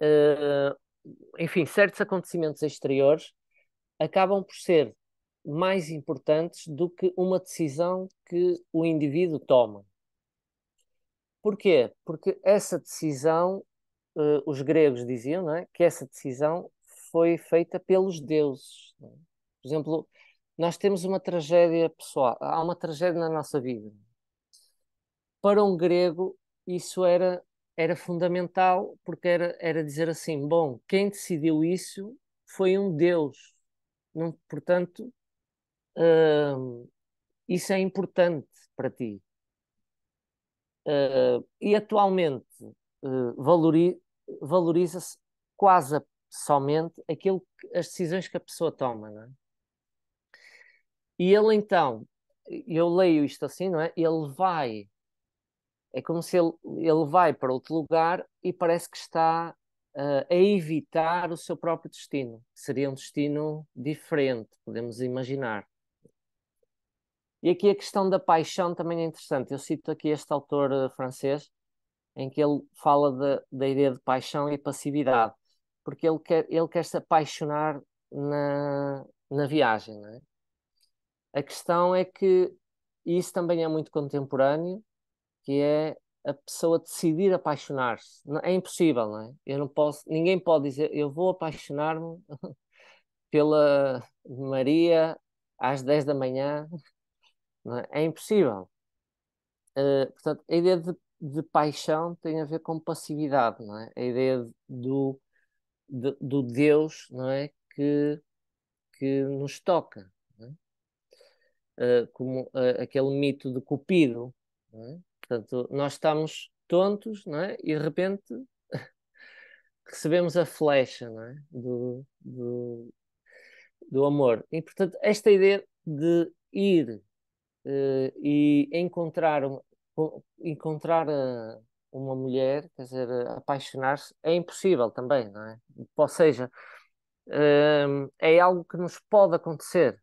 A: uh, enfim, certos acontecimentos exteriores acabam por ser mais importantes do que uma decisão que o indivíduo toma. Porquê? Porque essa decisão, uh, os gregos diziam é? que essa decisão foi feita pelos deuses. É? Por exemplo, nós temos uma tragédia pessoal, há uma tragédia na nossa vida. Para um grego, isso era, era fundamental, porque era, era dizer assim: bom, quem decidiu isso foi um deus. Não, portanto, uh, isso é importante para ti. Uh, e atualmente uh, valori valoriza-se quase somente aquilo que, as decisões que a pessoa toma, não é? E ele então, eu leio isto assim, não é? Ele vai, é como se ele, ele vai para outro lugar e parece que está uh, a evitar o seu próprio destino. Seria um destino diferente, podemos imaginar. E aqui a questão da paixão também é interessante. Eu cito aqui este autor eh, francês, em que ele fala de, da ideia de paixão e passividade, porque ele quer, ele quer se apaixonar na, na viagem. Não é? A questão é que e isso também é muito contemporâneo, que é a pessoa decidir apaixonar-se. É impossível, não é? Eu não posso, ninguém pode dizer eu vou apaixonar-me pela Maria às 10 da manhã é? é? impossível. Uh, portanto, a ideia de, de, paixão tem a ver com passividade, não é? A ideia do, de, do Deus, não é? Que, que nos toca, é? uh, como uh, aquele mito de Cupido, é? Portanto, nós estamos tontos, não é? E de repente recebemos a flecha, não é? Do, do, do amor. E, portanto, esta ideia de ir eh, e encontrar, encontrar eh, uma mulher, quer dizer, eh, apaixonar-se, é impossível também, não é? Ou seja, ehm, é algo que nos pode acontecer,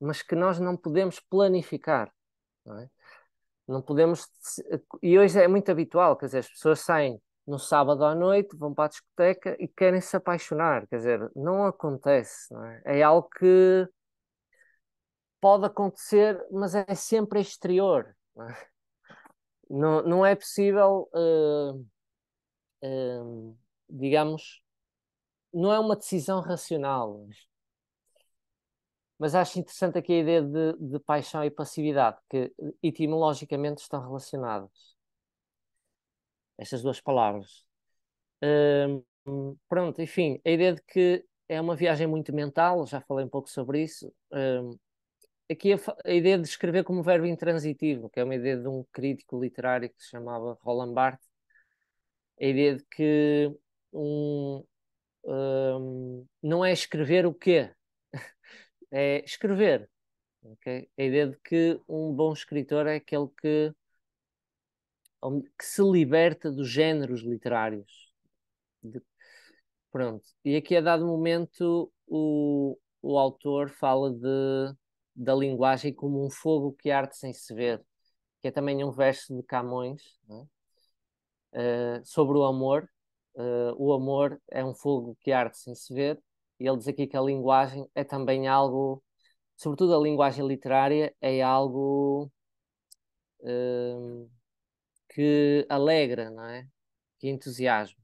A: mas que nós não podemos planificar, não é? Não podemos. E hoje é muito habitual, quer dizer, as pessoas saem no sábado à noite, vão para a discoteca e querem se apaixonar, quer dizer, não acontece, não é? É algo que pode acontecer, mas é sempre exterior. Não, é? não é possível, uh, uh, digamos, não é uma decisão racional. Mas acho interessante aqui a ideia de, de paixão e passividade, que etimologicamente estão relacionadas. Estas duas palavras. Ehm, pronto, enfim, a ideia de que é uma viagem muito mental, já falei um pouco sobre isso. Ehm, aqui a, a, ideia de escrever como verbo intransitivo, que é uma ideia de um crítico literário que se chamava Roland Barthes, é a ideia de que um, um, não é escrever o quê, é escrever. Okay? A ideia de que um bom escritor é aquele que, hum, que se liberta dos géneros literários. De, pronto. E aqui a é dado momento o, o autor fala de da linguagem como um fogo que arde sem se ver, que é também um verso de Camões, é? uh, sobre o amor. Uh, o amor é um fogo que arde sem se ver, e ele diz aqui que a linguagem é também algo, sobretudo a linguagem literária, é algo uh, que alegra, não é? Que entusiasma.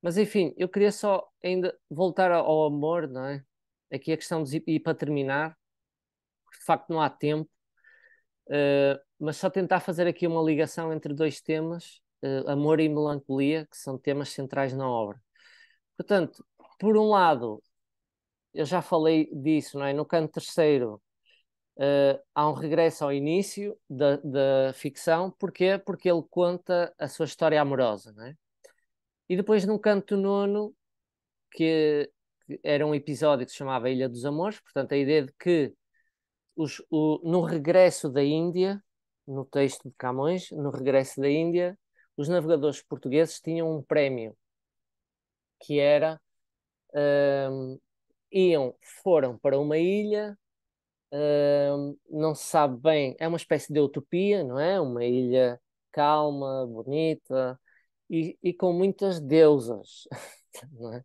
A: Mas enfim, eu queria só ainda voltar ao amor, não é? Aqui a questão de, e para terminar, de facto não há tempo, uh, mas só tentar fazer aqui uma ligação entre dois temas, uh, amor e melancolia, que são temas centrais na obra. Portanto, por um lado, eu já falei disso, não é? No canto terceiro uh, há um regresso ao início da, da ficção, porquê? Porque ele conta a sua história amorosa, não é? E depois no canto nono, que, que era um episódio que se chamava Ilha dos Amores, portanto a ideia de que os, o, no regresso da Índia, no texto de Camões, no regresso da Índia, os navegadores portugueses tinham um prémio que era um, iam foram para uma ilha um, não se sabe bem é uma espécie de utopia não é uma ilha calma bonita e, e com muitas deusas é?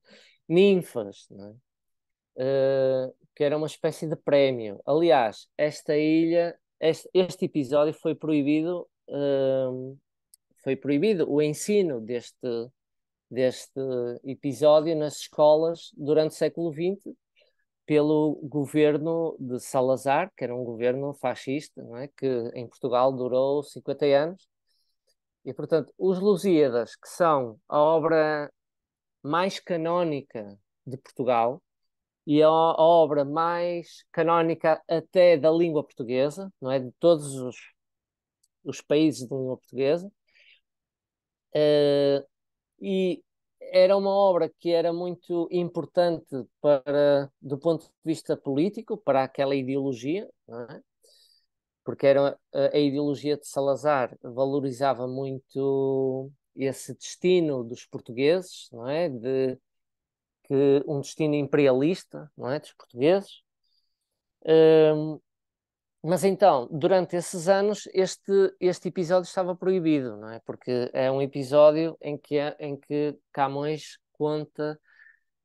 A: ninfas é? que era uma espécie de prémio. Aliás, esta ilha, este, este episódio foi proibido, uh, foi proibido o ensino deste, deste episódio nas escolas durante o século XX pelo governo de Salazar, que era um governo fascista, não é? que em Portugal durou 50 anos. E, portanto, os Lusíadas, que são a obra mais canónica de Portugal, e é a obra mais canónica até da língua portuguesa, não é? De todos os, os países de língua portuguesa. Uh, e era uma obra que era muito importante para, do ponto de vista político, para aquela ideologia, é? porque era a, a ideologia de Salazar valorizava muito esse destino dos portugueses, não é? De, que um destino imperialista, não é, dos portugueses. Um, mas então, durante esses anos, este, este episódio estava proibido, não é? Porque é um episódio em que, é, em que Camões conta,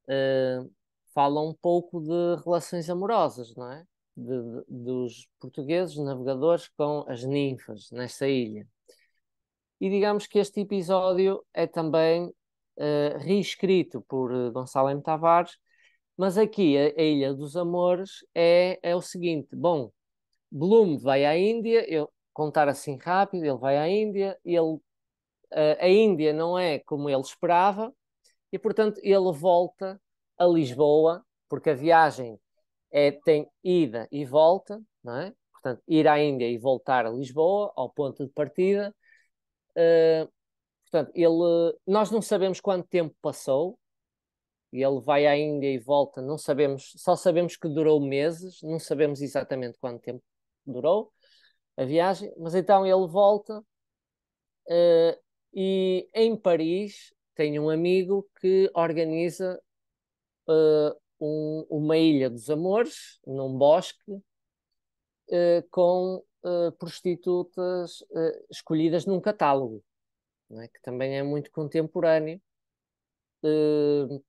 A: uh, fala um pouco de relações amorosas, não é? De, de, dos portugueses navegadores com as ninfas nesta ilha. E digamos que este episódio é também uh, reescrito por eh, Gonçalo M. Tavares, mas aqui a, a Ilha dos Amores é, é o seguinte: bom, Bloom vai à Índia, eu contar assim rápido, ele vai à Índia, ele, uh, a Índia não é como ele esperava, e portanto ele volta a Lisboa, porque a viagem é, tem ida e volta, não é? Portanto, ir à Índia e voltar a Lisboa, ao ponto de partida. Uh, Portanto, ele, nós não sabemos quanto tempo passou, e ele vai à Índia e volta, não sabemos, só sabemos que durou meses, não sabemos exatamente quanto tempo durou a viagem, mas então ele volta uh, e em Paris tem um amigo que organiza uh, um, uma ilha dos amores, num bosque, uh, com prostitutas escolhidas num catálogo. É? que também é muito contemporâneo. Uh,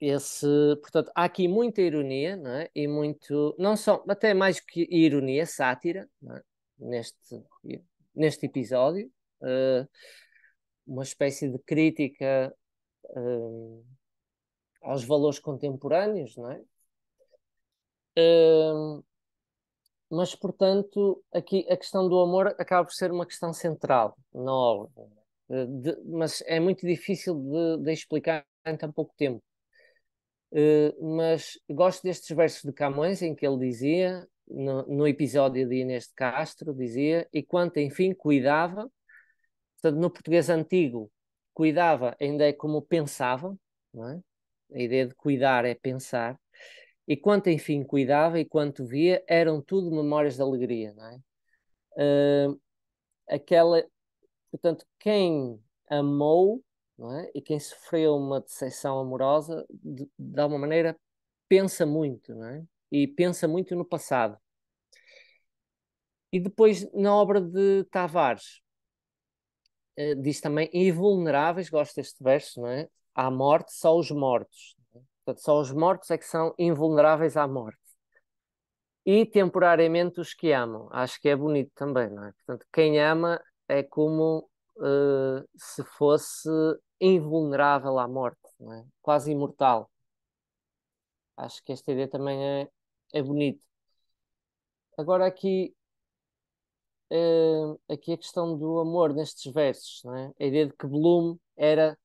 A: esse, portanto, há aqui muita ironia, não é? E muito, não só, até mais que ironia, sátira, é? Neste, neste episódio, uh, uma espécie de crítica uh, aos valores contemporâneos, não é? Uh, mas portanto aqui a questão do amor acaba por ser uma questão central na obra, eh, de, mas é muito difícil de, de, explicar em tão pouco tempo. Uh, mas gosto destes versos de Camões em que ele dizia, no, no, episódio de Inês de Castro, dizia, e quanto enfim cuidava, portanto, no português antigo, cuidava ainda é como pensava, é? a ideia de cuidar é pensar, e quanto, enfim, cuidava e quanto via, eram tudo memórias de alegria, não é? Uh, aquela, portanto, quem amou não é? e quem sofreu uma decepção amorosa, de, de alguma maneira, pensa muito, não é? E pensa muito no passado. E depois, na obra de Tavares, eh, diz também: invulneráveis, gosto deste verso, não é? À morte, só os mortos. Portanto, só os mortos é que são invulneráveis à morte. E temporariamente os que amam. Acho que é bonito também, não é? Portanto, quem ama é como uh, se fosse invulnerável à morte, é? quase imortal. Acho que esta ideia também é, é bonita. Agora aqui Uh, aqui a questão do amor nestes versos, não é? A ideia de que Bloom era,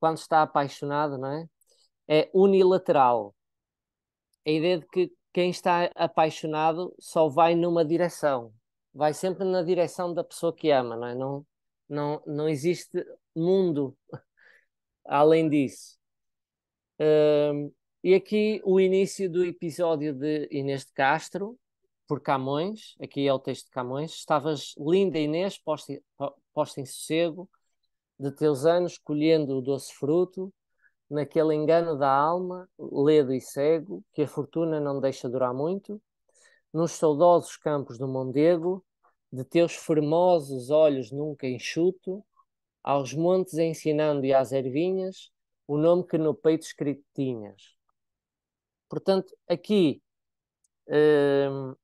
A: quando está apaixonado, não é? é unilateral. A ideia de que quem está apaixonado só vai numa direção, vai sempre na direção da pessoa que ama, não é? Não, não, não existe mundo além disso. Um, e aqui o início do episódio de Inês de Castro, por Camões, aqui é o texto de Camões. Estavas linda, Inês, posta, posta em sossego, de teus anos colhendo o doce fruto, naquele engano da alma, ledo e cego, que a fortuna não deixa durar muito, nos saudosos campos do Mondego, de teus formosos olhos nunca enxuto, aos montes ensinando e às ervinhas, o nome que no peito escrito tinhas. Portanto, aqui, hum,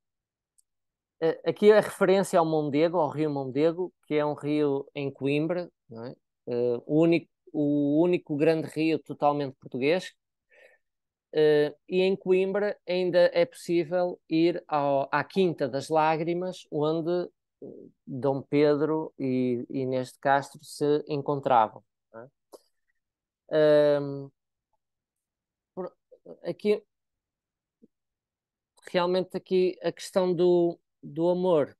A: aqui a referência ao Mondego, ao rio Mondego, que é um rio em Coimbra, é? uh, único o único grande rio totalmente português. Uh, e em Coimbra ainda é possível ir ao, à Quinta das Lágrimas, onde eh, Dom Pedro e Inês de Castro se encontravam. Um, é? por, aqui, realmente aqui a questão do, do amor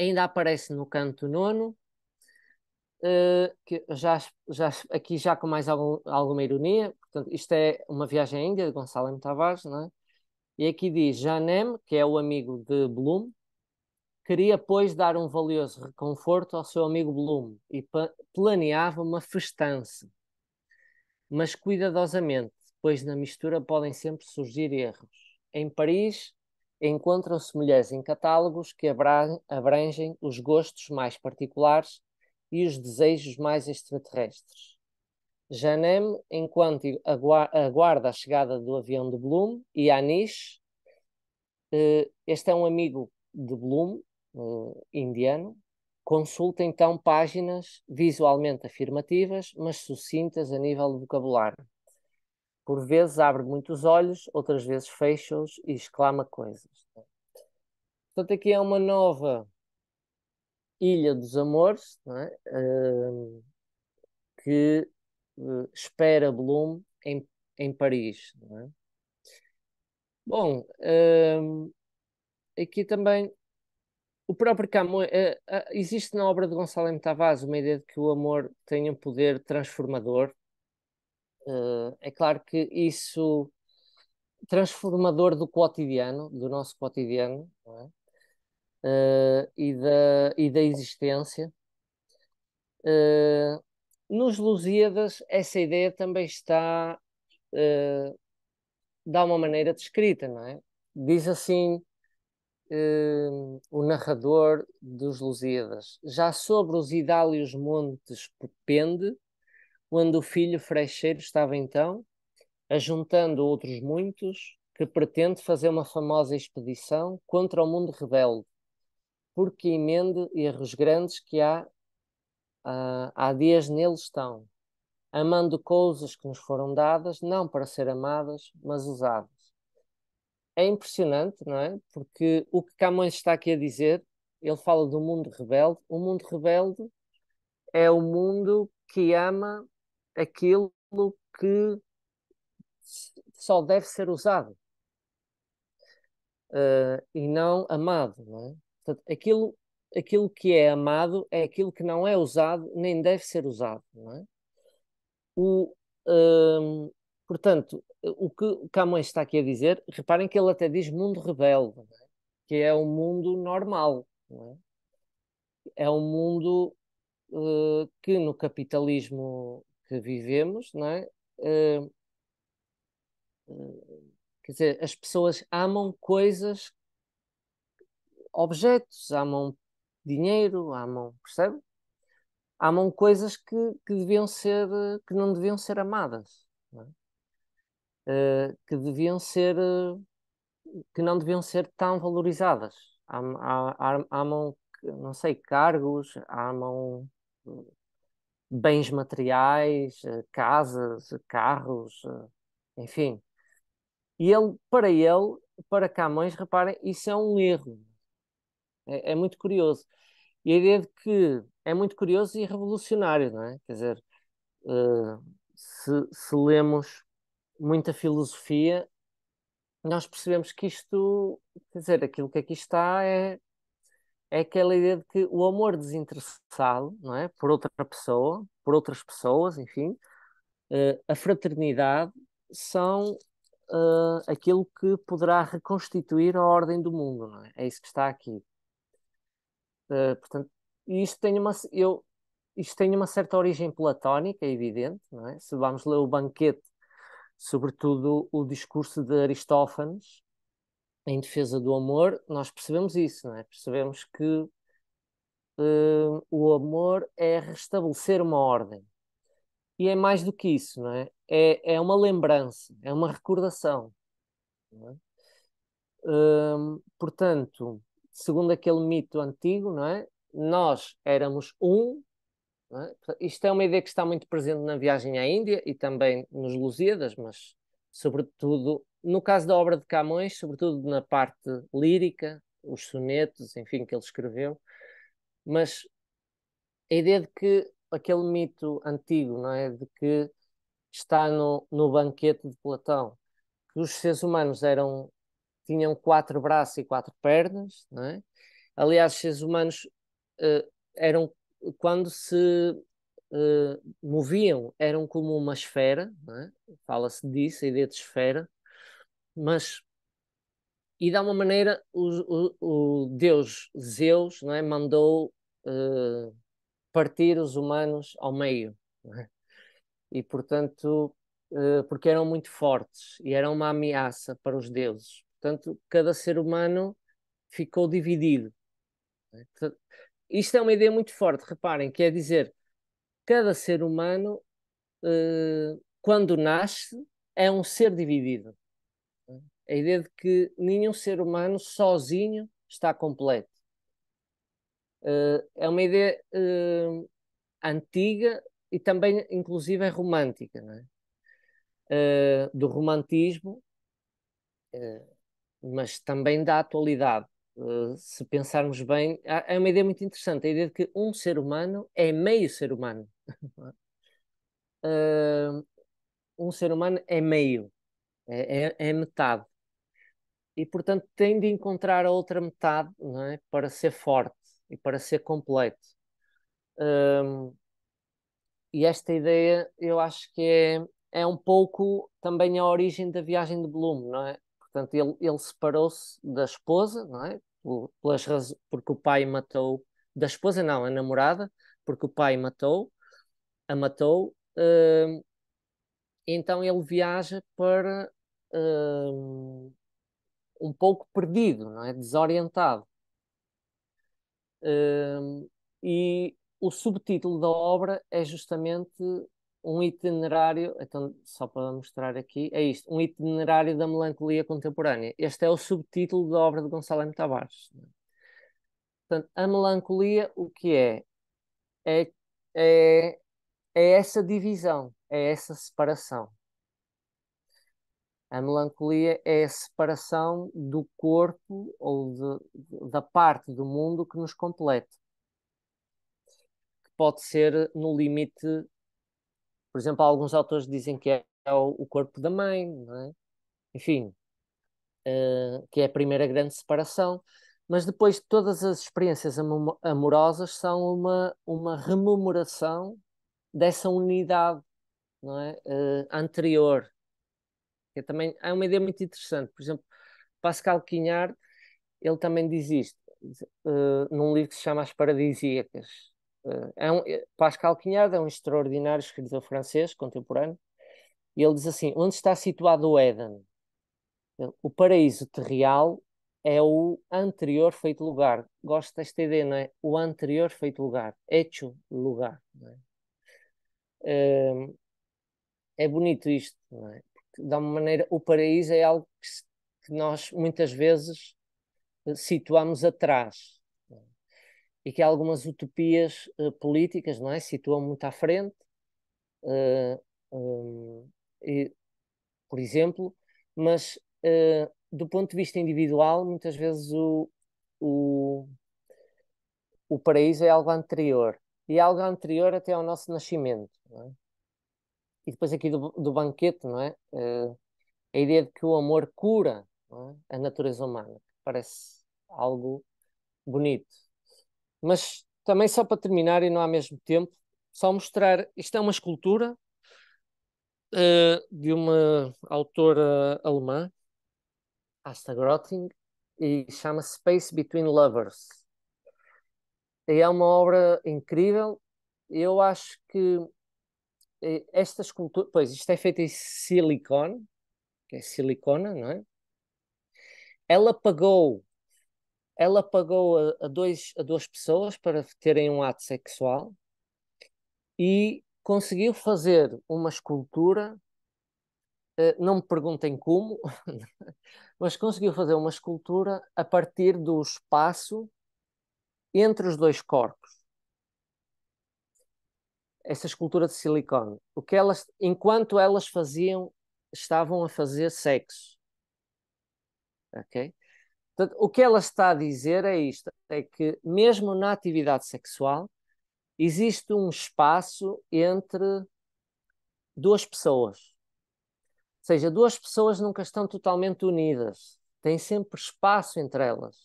A: ainda aparece no canto nono, Uh, que já, já, aqui já com mais algum, alguma ironia, portanto, isto é uma viagem à Índia de Gonçalo M. Tavares, não é? E aqui diz: Janem, que é o amigo de Bloom, queria, pois, dar um valioso reconforto ao seu amigo Bloom e planeava uma festança, mas cuidadosamente, pois na mistura podem sempre surgir erros. Em Paris encontram-se mulheres em catálogos que abrangem os gostos mais particulares e os desejos mais extraterrestres. Janem, enquanto aguarda a chegada do avião de Bloom, e Anish, eh, este é um amigo de Bloom, eh, indiano, consulta então páginas visualmente afirmativas, mas sucintas a nível de vocabulário. Por vezes abre muitos olhos, outras vezes fecha-os e exclama coisas. Portanto, aqui é uma nova Ilha dos Amores, é? uh, que uh, espera Bloom em, em Paris. É? Bom, uh, aqui também o próprio Camões, eh, eh, existe na obra de Gonçalo M. Tavares uma ideia de que o amor tem um poder transformador. é claro que isso transformador do cotidiano, do nosso cotidiano, é? uh, e, da, e da existência. Uh, nos Lusíadas, essa ideia também está, uh, eh, dá uma maneira descrita, não é? Diz assim uh, o narrador dos Lusíadas: Já sobre os idálios montes pende, quando o filho frecheiro estava então, ajuntando outros muitos, que pretende fazer uma famosa expedição contra o mundo rebelde, porque emende erros grandes que há, uh, há dias neles estão, amando coisas que nos foram dadas, não para ser amadas, mas usadas. É impressionante, não é? Porque o que Camões está aqui a dizer, ele fala do mundo rebelde. O mundo rebelde é o mundo que ama aquilo que só deve ser usado uh, e não amado, não é? Portanto, aquilo, aquilo que é amado é aquilo que não é usado nem deve ser usado. Não é? o, hum, portanto, o que Camões está aqui a dizer, reparem que ele até diz mundo rebelde, é? que é um mundo normal. É? é? um mundo uh, que no capitalismo que vivemos, não é? uh, quer dizer, as pessoas amam coisas objetos, amam dinheiro, amam, percebe? Amam coisas que, que deviam ser, que não deviam ser amadas, não é? uh, que deviam ser, eh, que não deviam ser tão valorizadas. Am, amam, não sei, cargos, amam eh, bens materiais, casas, carros, enfim. E ele, para ele, para Camões, reparem, isso é um erro. É, é muito curioso. E a ideia de que é muito curioso e revolucionário, não é? Quer dizer, uh, se, se lemos muita filosofia, nós percebemos que isto, quer dizer, aquilo que aqui está é, é aquela ideia de que o amor desinteressado, não é? Por outra pessoa, por outras pessoas, enfim, uh, a fraternidade são uh, aquilo que poderá reconstituir a ordem do mundo, não é? É isso que está aqui. Eh, portanto, isto tem uma, eu, isto tem uma certa origem platónica, é evidente, não é? Se vamos ler o banquete, sobretudo o discurso de Aristófanes em defesa do amor, nós percebemos isso, não é? Percebemos que uh, o amor é restabelecer uma ordem. E é mais do que isso, não é? É, é uma lembrança, é uma recordação. É? Uh, portanto, segundo aquele mito antigo, não é? Nós éramos um. É? Isto é uma ideia que está muito presente na viagem à Índia e também nos Lusíadas, mas sobretudo no caso da obra de Camões, sobretudo na parte lírica, os sonetos, enfim, que ele escreveu. Mas a ideia de que aquele mito antigo, não é? De que está no, no banquete de Platão, que os seres humanos eram tinham quatro braços e quatro pernas, não é? Aliás, os seres humanos uh, eram, quando se uh, moviam, eram como uma esfera, é? fala-se disso, a ideia de esfera, mas, e de alguma maneira, o, o, o deus Zeus não é? mandou uh, partir os humanos ao meio, é? e portanto, porque eram muito fortes e eram uma ameaça para os deuses Portanto, cada ser humano ficou dividido. Né? Isto é uma ideia muito forte, reparem, quer é dizer, cada ser humano, eh, quando nasce, é um ser dividido. Né? A ideia de que nenhum ser humano sozinho está completo. Eh, é uma ideia eh, antiga e também, inclusive, é romântica, é? do romantismo mas também da atualidade. Uh, se pensarmos bem, é uma ideia muito interessante, a ideia de que um ser humano é meio ser humano. uh, um ser humano é meio, é, é, é, metade. E, portanto, tem de encontrar a outra metade não é? para ser forte e para ser completo. Ehm, e esta ideia, eu acho que é, é um pouco também a origem da viagem de Bloom, não é? Portanto, ele, ele separou-se da esposa, não é? Pelas razo... Porque o pai matou. Da esposa, não, a namorada, porque o pai matou, a matou. Uh, então ele viaja para. Uh, um pouco perdido, não é? Desorientado. Uh, e o subtítulo da obra é justamente um itinerário, então só para mostrar aqui, é isto, um itinerário da melancolia contemporânea. Este é o subtítulo da obra de Gonçalo M. Tavares. É? Portanto, a melancolia o que é? É, é, é essa divisão, é essa separação. A melancolia é a separação do corpo ou de, da parte do mundo que nos completa. Que pode ser no limite por exemplo, alguns autores dizem que é, o, corpo da mãe, é? enfim, uh, que é a primeira grande separação. Mas depois todas as experiências amorosas são uma, uma rememoração dessa unidade não é? Uh, anterior. Que também é uma ideia muito interessante. Por exemplo, Pascal Quignard, ele também diz isto uh, num livro que se chama As Paradisíacas, eh, é um, eh, Pascal Quinhard é um extraordinário escritor francês contemporâneo, e ele diz assim: onde está situado o Éden? O paraíso terreal é o anterior feito lugar. Gosto desta ideia, não é? O anterior feito lugar, hecho lugar. É? Ehm, é? bonito isto, não é? Porque, de uma maneira, o paraíso é algo que, que nós muitas vezes eh, situamos atrás e que algumas utopias uh, políticas não é situam muito à frente uh, eh, um, e, por exemplo mas uh, do ponto de vista individual muitas vezes o, o o paraíso é algo anterior e é algo anterior até ao nosso nascimento é? e depois aqui do, do banquete não é a ideia de que o amor cura é? a natureza humana parece algo bonito mas também só para terminar e não há mesmo tempo, só mostrar, isto é uma escultura uh, de uma autora alemã, Asta Grotting, e chama Space Between Lovers. E é uma obra incrível. Eu acho que eh, esta escultura, pois isto é feito em silicone, que é silicona, não é? Ela pagou ela pagou a, a, dois, a duas pessoas para terem um ato sexual e conseguiu fazer uma escultura, eh, não me perguntem como, mas conseguiu fazer uma escultura a partir do espaço entre os dois corpos. Essa escultura de silicone. O que elas, enquanto elas faziam, estavam a fazer sexo. ok? Portanto, o que ela está a dizer é isto: é que mesmo na atividade sexual existe um espaço entre duas pessoas. Ou seja, duas pessoas nunca estão totalmente unidas, tem sempre espaço entre elas.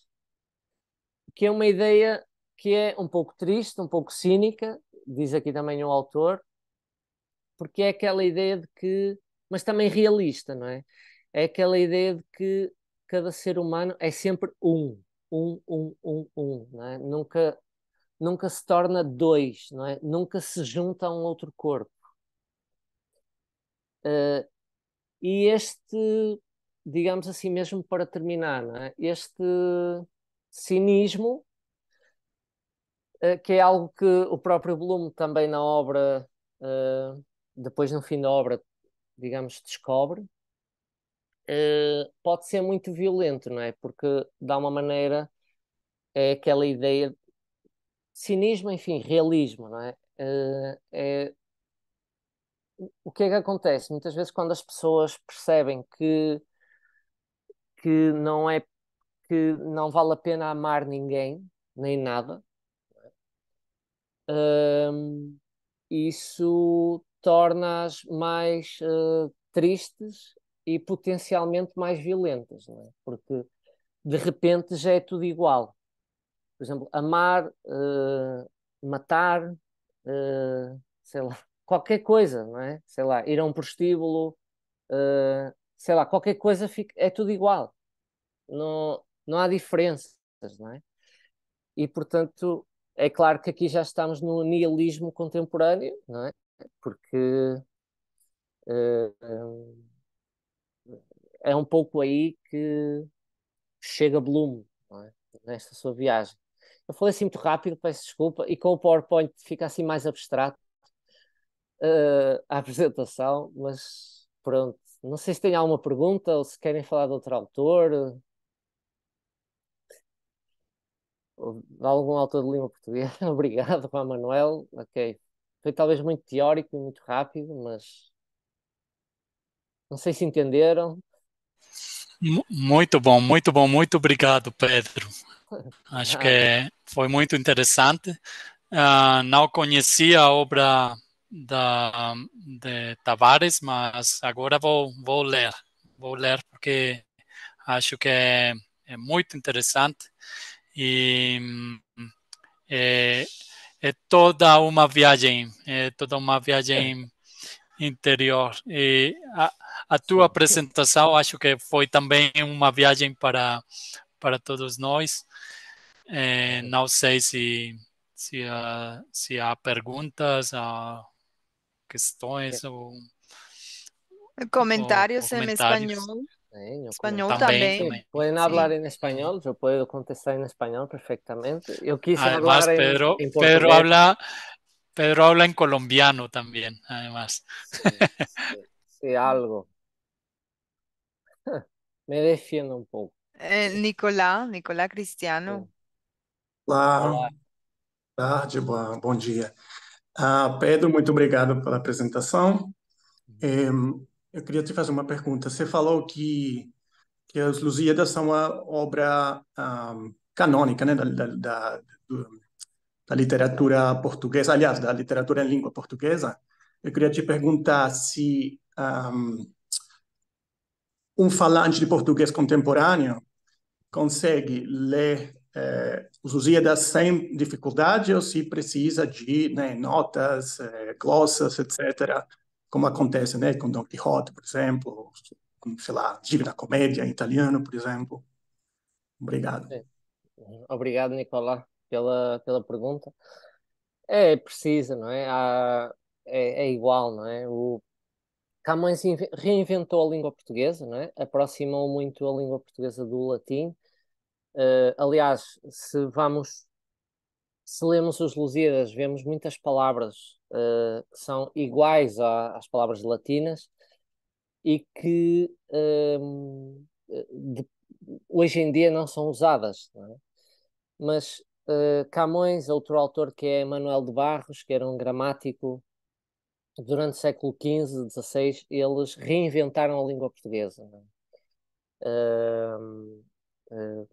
A: Que é uma ideia que é um pouco triste, um pouco cínica, diz aqui também o autor, porque é aquela ideia de que, mas também realista, não é? É aquela ideia de que cada ser humano é sempre um, um, um, um, um, não é? Nunca, nunca se torna dois, não é? Nunca se junta a um outro corpo. Uh, e este, digamos assim mesmo para terminar, não é? Este cinismo uh, que é algo que o próprio Bloom também na obra, uh, depois no fim da obra, digamos, descobre, eh, pode ser muito violento, não é? Porque dá uma maneira é aquela ideia cinismo, enfim, realismo, não é? Uh, é o que é que acontece? Muitas vezes quando as pessoas percebem que que não é que não vale a pena amar ninguém nem nada, uh, isso torna-as mais uh, tristes e potencialmente mais violentas, é? porque de repente já é tudo igual. Por exemplo, amar, uh, matar, uh, sei lá, qualquer coisa, não é? Sei lá, ir a um prostíbulo, uh, sei lá, qualquer coisa fica, é tudo igual. Não, não há diferenças, não é? E portanto, é claro que aqui já estamos no nihilismo contemporâneo, não é? Porque. Uh, um, é um pouco aí que chega Bloom é? nesta sua viagem. Eu falei assim muito rápido, peço desculpa, e com o PowerPoint fica assim mais abstrato uh, a apresentação, mas pronto. Não sei se tem alguma pergunta ou se querem falar de outro autor. De algum autor de língua portuguesa. Obrigado, Juan Manuel. Ok. Foi talvez muito teórico e muito rápido, mas não sei se entenderam.
B: Muito bom, muito bom, muito obrigado, Pedro. Acho que foi muito interessante. Uh, não conhecia a obra da, de Tavares, mas agora vou, vou ler. Vou ler porque acho que é, é muito interessante e é, é, toda uma viagem, é toda uma viagem é. interior. E a, ah, a tu apresentação. Acho que fue también una viagem para, para todos nós. Eh, no sé si ah, ah, se, se,
A: cuestiones. se
B: há
C: Comentarios, en español.
A: Español también, Pueden hablar en español, yo puedo contestar en español perfectamente. Yo quise además, Pedro, Pedro
B: habla, Pedro habla en colombiano también, además.
A: sí algo. Me defiendo un poco.
C: Eh, Nicolás, Nicolás Cristiano.
B: Olá, boa tarde, bom dia. Ah, Pedro, muito obrigado pela apresentação. Uhum. Eh, eu queria te fazer uma pergunta. Você falou que, que as Lusíadas são uma obra ah, canônica né, da, da, da, do, da literatura portuguesa, aliás, da literatura em língua portuguesa. Eu queria te perguntar se um, ah, um falante de português contemporâneo consegue ler eh, os Lusíadas sem dificuldade ou se precisa de né, notas, eh, glossas, etc., como acontece né, com Don Quixote, por exemplo, com, sei lá, Divina Comédia em italiano, por exemplo. Obrigado.
A: É. Obrigado, Nicolás, pela, pela pergunta. É precisa, não é? Há, é, é igual, não é? O Camões reinventou a língua portuguesa, não é? aproximou muito a língua portuguesa do latim. Uh, aliás, se vamos, se lemos os Lusíadas, vemos muitas palavras uh, que são iguais a, às palavras latinas e que uh, de, hoje em dia não são usadas. Não é? Mas eh, Camões, outro autor que é Manuel de Barros, que era um gramático durante o século XV, XVI, eles reinventaram a língua portuguesa. É? Uh, uh,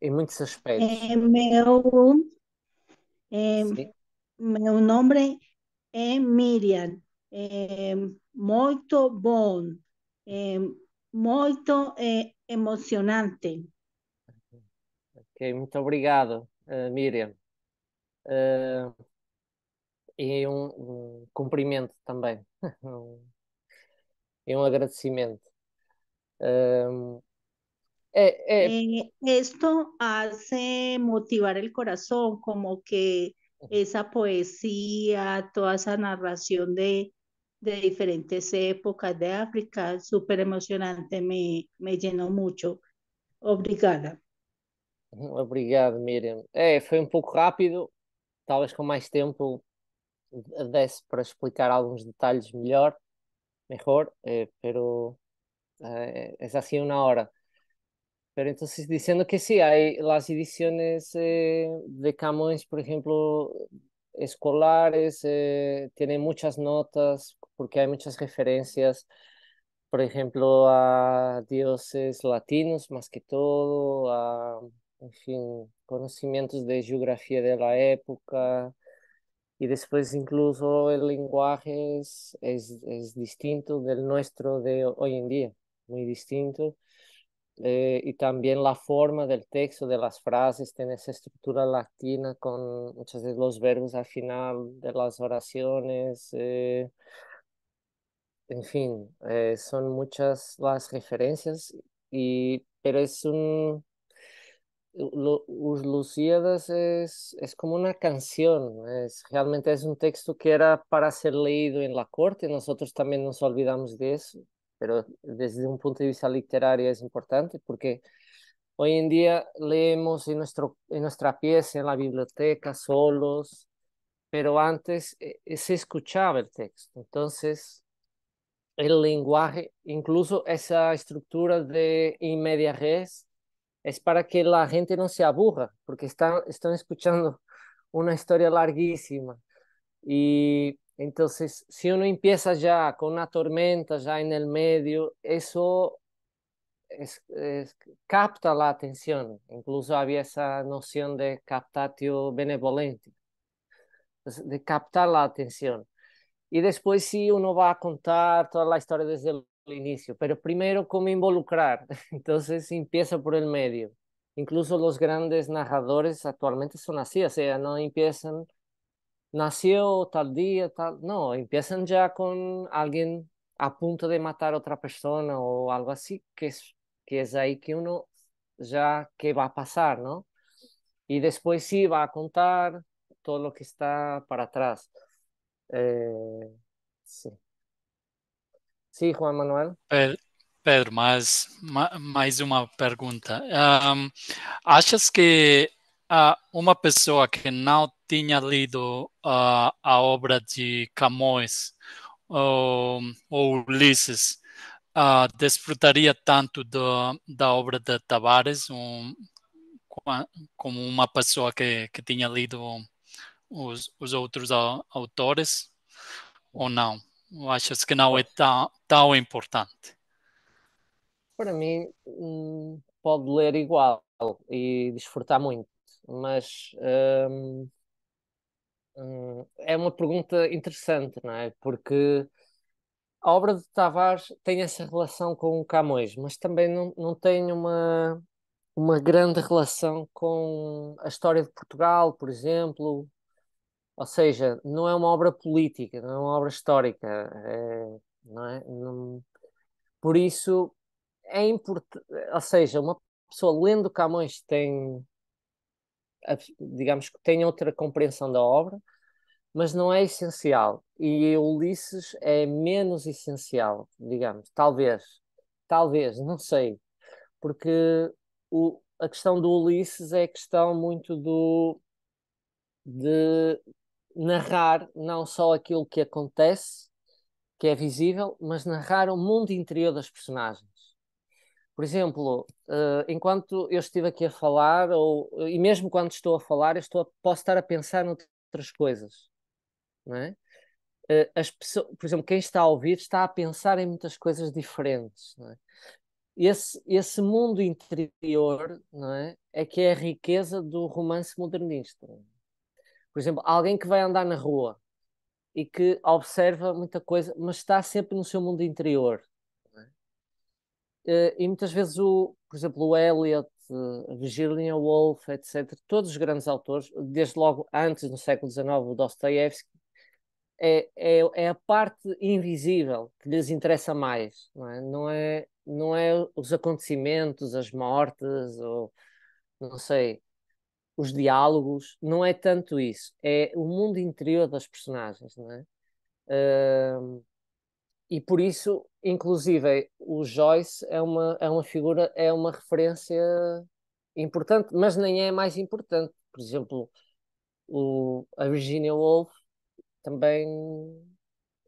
A: em muitos aspectos. É, meu,
C: é, meu nome é Miriam. É muito bom. É muito é emocionante.
A: Ok, muito obrigado, ah, Miriam. Uh, e é um, um cumprimento também, e é um agradecimento. Um, é, é... Eh,
C: hace motivar o coração como que essa poesia toda essa narração de, de diferentes épocas de África, super emocionante, me, me llenó mucho. Obrigada.
A: Obrigado, Miriam. É, foi um pouco rápido, talvez com mais tempo desse para explicar algunos detalles mejor, eh, pero eh, es así una hora. Pero entonces diciendo que sí, hay las ediciones eh, de Camões, por ejemplo, escolares, tienen muchas notas porque hay muchas referencias, por ejemplo, a dioses latinos más que todo, a, en fin, conocimientos de geografía de la época, y después incluso el lenguaje es, es, distinto del nuestro de hoy en día, muy distinto. Eh, y también la forma del texto, de las frases, tiene esa estructura latina con muchas de los verbos al final de las oraciones. Eh, en fin, eh, son muchas las referencias, y, pero es un, los Lusíadas es, es como una canción, es, realmente es un texto que era para ser leído en la corte, nosotros también nos olvidamos de eso, pero desde un punto de vista literario es importante porque hoy en día leemos en, nuestro, en nuestra pieza, en la biblioteca, solos, pero antes eh, eh, se escuchaba el texto, entonces el lenguaje, incluso esa estructura de in es para que la gente no se aburra, porque están, están escuchando una historia larguísima. Y entonces, si uno empieza ya con una tormenta, ya en el medio, eso capta la atención. Incluso había esa noción de captatio benevolente, de captar la atención. Y después si uno va a contar toda la historia desde al inicio, pero primero cómo involucrar. Entonces empieza por el medio. Incluso los grandes narradores actualmente son así, o sea, no empiezan, nació tal día, tal, no, empiezan ya con alguien a punto de matar a otra persona o algo así, que es, que es ahí que uno ya qué va a pasar, ¿no? Y después sí va a contar todo lo que está para atrás. Eh, sí. Sim, Juan Manuel.
B: Pedro, mais, mais uma pergunta. Um, achas que uh, uma pessoa que não tinha lido uh, a obra de Camões ou, ou Ulisses uh, desfrutaria tanto do, da obra de Tavares um, como uma pessoa que, que tinha lido os, os outros autores ou não? Eu acho que não é tão, tão importante.
A: Para mim, hum, pode ler igual e desfrutar muito, mas hum, hum, é uma pergunta interessante, não é? Porque a obra de Tavares tem essa relação com o Camões, mas também não, não tem uma, uma grande relação com a história de Portugal, por exemplo, ou seja, não é uma obra política, não é uma obra histórica, é, não é? Não... Por isso é importante, ou seja, uma pessoa lendo Camões tem, digamos que tem outra compreensão da obra, mas não é essencial. E Ulisses é menos essencial, digamos, talvez, talvez, não sei, porque o, a questão do Ulisses é a questão muito do de narrar não só aquilo que acontece, que é visível, mas narrar o mundo interior das personagens. Por exemplo, uh, enquanto eu estive aqui a falar, ou, e mesmo quando estou a falar, eu estou a, posso estar a pensar noutras coisas. Não é? uh, as pessoas, por exemplo, quem está a ouvir está a pensar em muitas coisas diferentes. Não é? esse, esse mundo interior não é? é que é a riqueza do romance modernista. Por exemplo, alguém que vai andar na rua e que observa muita coisa, mas está sempre no seu mundo interior. É? Eh, e muitas vezes, o, por exemplo, o Eliot, eh, Virginia Woolf, etc., todos os grandes autores, desde logo antes, no século XIX, o Dostoiévski, é, é, é, a parte invisível que lhes interessa mais, não é? Não é, não é os acontecimentos, as mortes, ou não sei, os diálogos, não é tanto isso, é o mundo interior das personagens, não é? Uh, e por isso, inclusive, o Joyce é uma, é uma figura, é uma referência importante, mas nem é mais importante. Por exemplo, o, a Virginia Woolf também,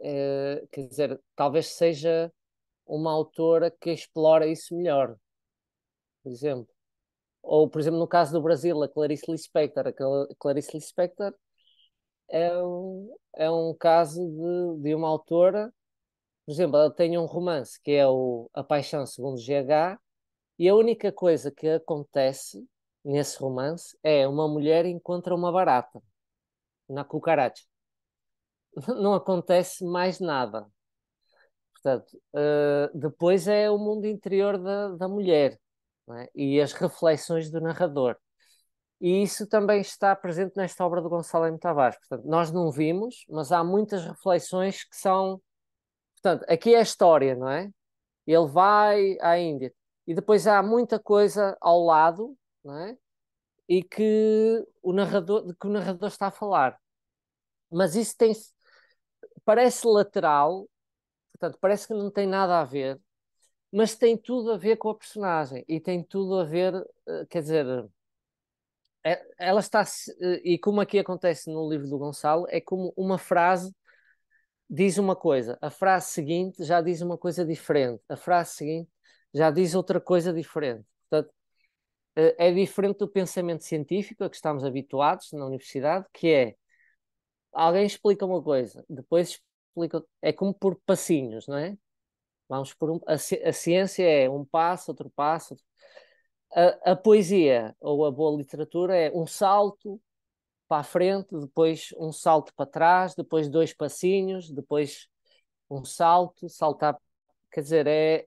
A: é, quer dizer, talvez seja uma autora que explora isso melhor, por exemplo. Ou, por exemplo, no caso do Brasil, a Clarice Lispector. A Clarice Lispector é um, é um caso de, de uma autora, por exemplo, ela tem um romance que é o A Paixão segundo GH, e a única coisa que acontece nesse romance é uma mulher encontra uma barata na cucaracha. Não acontece mais nada. Portanto, uh, depois é o mundo interior da, da mulher é? e as reflexões do narrador. E isso também está presente nesta obra do Gonçalo M. Tavares. Portanto, nós não vimos, mas há muitas reflexões que são. Portanto, aqui é a história, não é? Ele vai à Índia. E depois há muita coisa ao lado, não é? E que o narrador, de que o narrador está a falar. Mas isso tem. Parece lateral, portanto, parece que não tem nada a ver, mas tem tudo a ver com a personagem e tem tudo a ver, eh, quer dizer, eh, ela está eh, e como aqui acontece no livro do Gonçalo é como uma frase diz uma coisa, a frase seguinte já diz uma coisa diferente, a frase seguinte já diz outra coisa diferente. Portanto, é diferente do pensamento científico a que estamos habituados na universidade, que é alguém explica uma coisa, depois explica, é como por passinhos, não é? Vamos por um, a, a ciência é um passo, outro passo. A, a poesia ou a boa literatura é um salto para a frente, depois um salto para trás, depois dois passinhos, depois um salto, saltar. Quer dizer, é,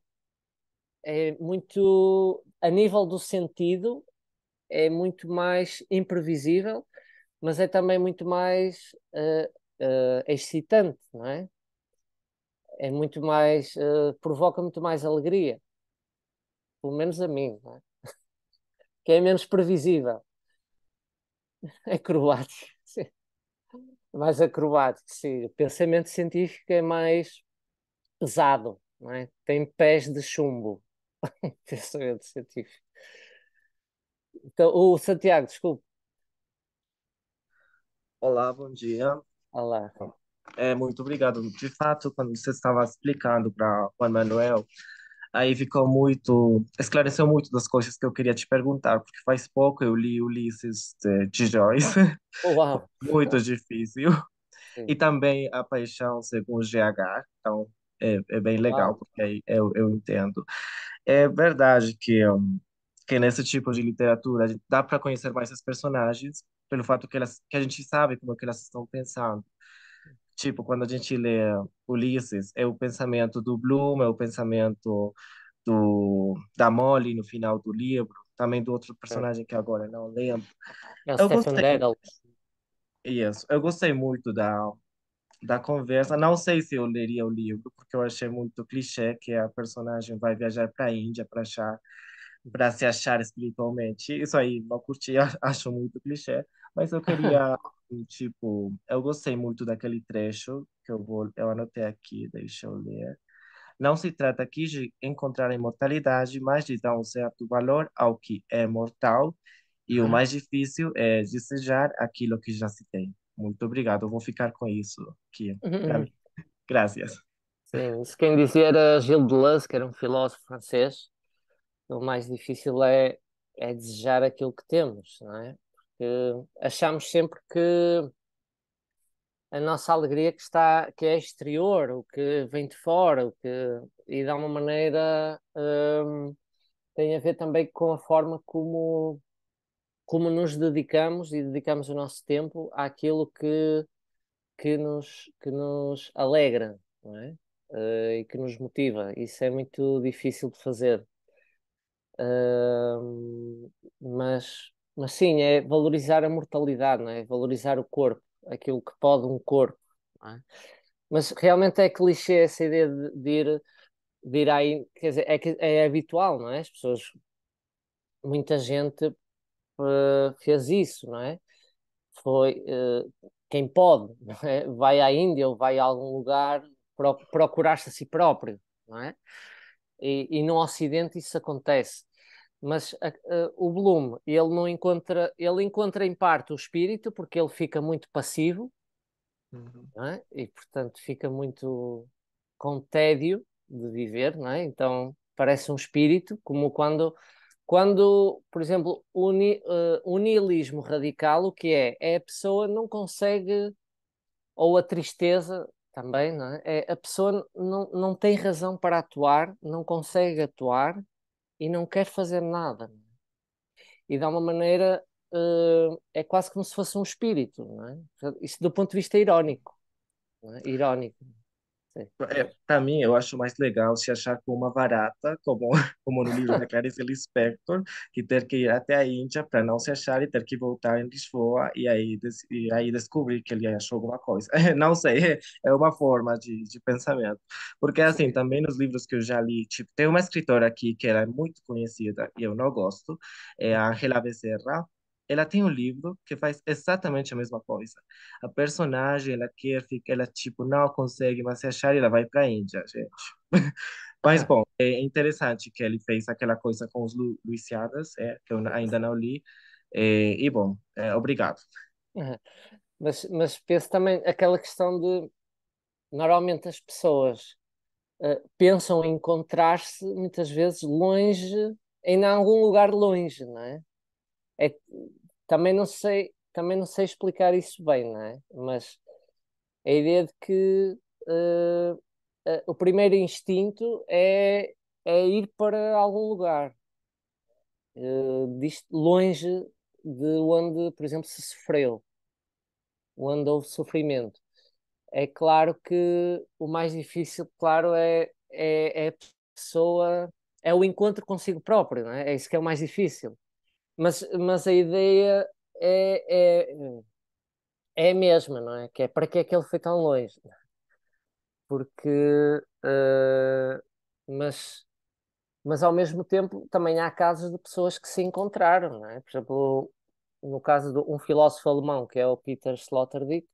A: é muito. A nível do sentido, é muito mais imprevisível, mas é também muito mais uh, uh, excitante, não é? é muito mais, uh, provoca muito mais alegria. Pelo menos a mim, é? que é menos previsível. É acrobático, sim. Mais acrobático, sim. O pensamento científico é mais pesado, é? tem pés de chumbo. pensamento científico. Então, o Santiago, desculpe.
D: Olá, bom dia. Olá. É, muito obrigado. De fato, quando você estava explicando para Juan Manuel, aí ficou muito, esclareceu muito das coisas que eu queria te perguntar, porque faz pouco eu li Ulisses de, é, de Joyce. Uau. muito difícil. Sim. E também A Paixão segundo GH, então é, é bem legal, Uau. porque aí eu, eu entendo. É verdade que, que nesse tipo de literatura dá para conhecer mais as personagens, pelo fato que, elas, que a gente sabe como é que elas estão pensando. Tipo, quando a gente lê Ulisses, é o pensamento do Bloom, é o pensamento do, da Molly no final do livro, também do outro é. personagem que agora não lembro. É o eu Stephen gostei. Isso, eu gostei muito da, da conversa. Não sei se eu leria o livro, porque eu achei muito clichê que a personagem vai viajar para a Índia para achar para se achar espiritualmente. Isso aí, não curti, acho muito clichê, mas eu queria tipo, eu gostei muito daquele trecho que eu vou, eu anotei aqui, deixa eu ler. Não se trata aqui de encontrar a imortalidade, mas de dar um certo valor ao que é mortal, e o uhum. mais difícil é desejar aquilo que já se tem. Muito obrigado, eu vou ficar com isso aqui para uhum. Graças.
A: Sim, isso quem dizia era Gilles Deleuze, que era um filósofo francês. O mais difícil é, é desejar aquilo que temos, não é? achamos sempre que a nossa alegria que está que é exterior, o que vem de fora, o que e de alguma maneira um, tem a ver também com a forma como como nos dedicamos e dedicamos o nosso tempo àquilo que que nos que nos alegra, não é? Uh, e que nos motiva. Isso é muito difícil de fazer. Uh, mas mas sim, é valorizar a mortalidade, não é? valorizar o corpo, aquilo que pode um corpo. É? Mas realmente é clichê essa ideia de, de ir, de ir aí, quer dizer, é, é habitual, não é? As pessoas, muita gente uh, fez isso, não é? Foi uh, quem pode, é? vai à Índia ou vai a algum lugar procurar-se a si próprio, não é? E, e no Ocidente isso acontece mas a, a, o Bloom ele não encontra ele encontra em parte o espírito porque ele fica muito passivo uhum. é? e portanto fica muito com tédio de viver é? então parece um espírito como quando quando por exemplo o, eh, uh, o niilismo radical o que é é a pessoa não consegue ou a tristeza também é? é a pessoa não, não tem razão para atuar não consegue atuar e não quer fazer nada. É? E de uma maneira uh, é quase como se fosse um espírito, não é? Isso do ponto de vista irónico. É? Irónico. É, para mim,
D: eu acho mais legal se achar com uma
A: barata, como, como no livro da
D: Clarice Lispector, que ter que ir até a Índia para não se achar e ter que voltar em Lisboa e aí, e aí descobrir que ele achou alguma coisa. Não sei, é uma forma de, de pensamento. Porque, assim, também nos livros que eu já li, tipo, tem uma escritora aqui que ela é muito conhecida e eu não gosto, é a Angela Becerra, ela tem um livro que faz exatamente a mesma coisa. A personagem, ela quer, ficar ela tipo não consegue mas se achar e ela vai para a Índia, gente. Mas é. bom, é interessante que ele fez aquela coisa com os Lu Luciadas, é, que eu ainda não li. É, e bom, é, obrigado.
A: Mas, mas penso também aquela questão de normalmente as pessoas uh, pensam em encontrar-se muitas vezes longe, em algum lugar longe, não é? é, também não sei também não sei explicar isso bem, não é? Mas a ideia de que uh, uh, o primeiro instinto é, é ir para algum lugar uh, eh, disto, longe de onde, por exemplo, se sofreu, onde houve sofrimento. É claro que o mais difícil, claro, é, é, é a pessoa, é o encontro consigo próprio, não é? É isso que é o mais difícil mas, mas a ideia é, é, é a mesma, não é? Que é para que é que ele foi tão longe? Porque, uh, mas, mas ao mesmo tempo também há casos de pessoas que se encontraram, não é? Por exemplo, no caso de um filósofo alemão que é o Peter Sloterdijk,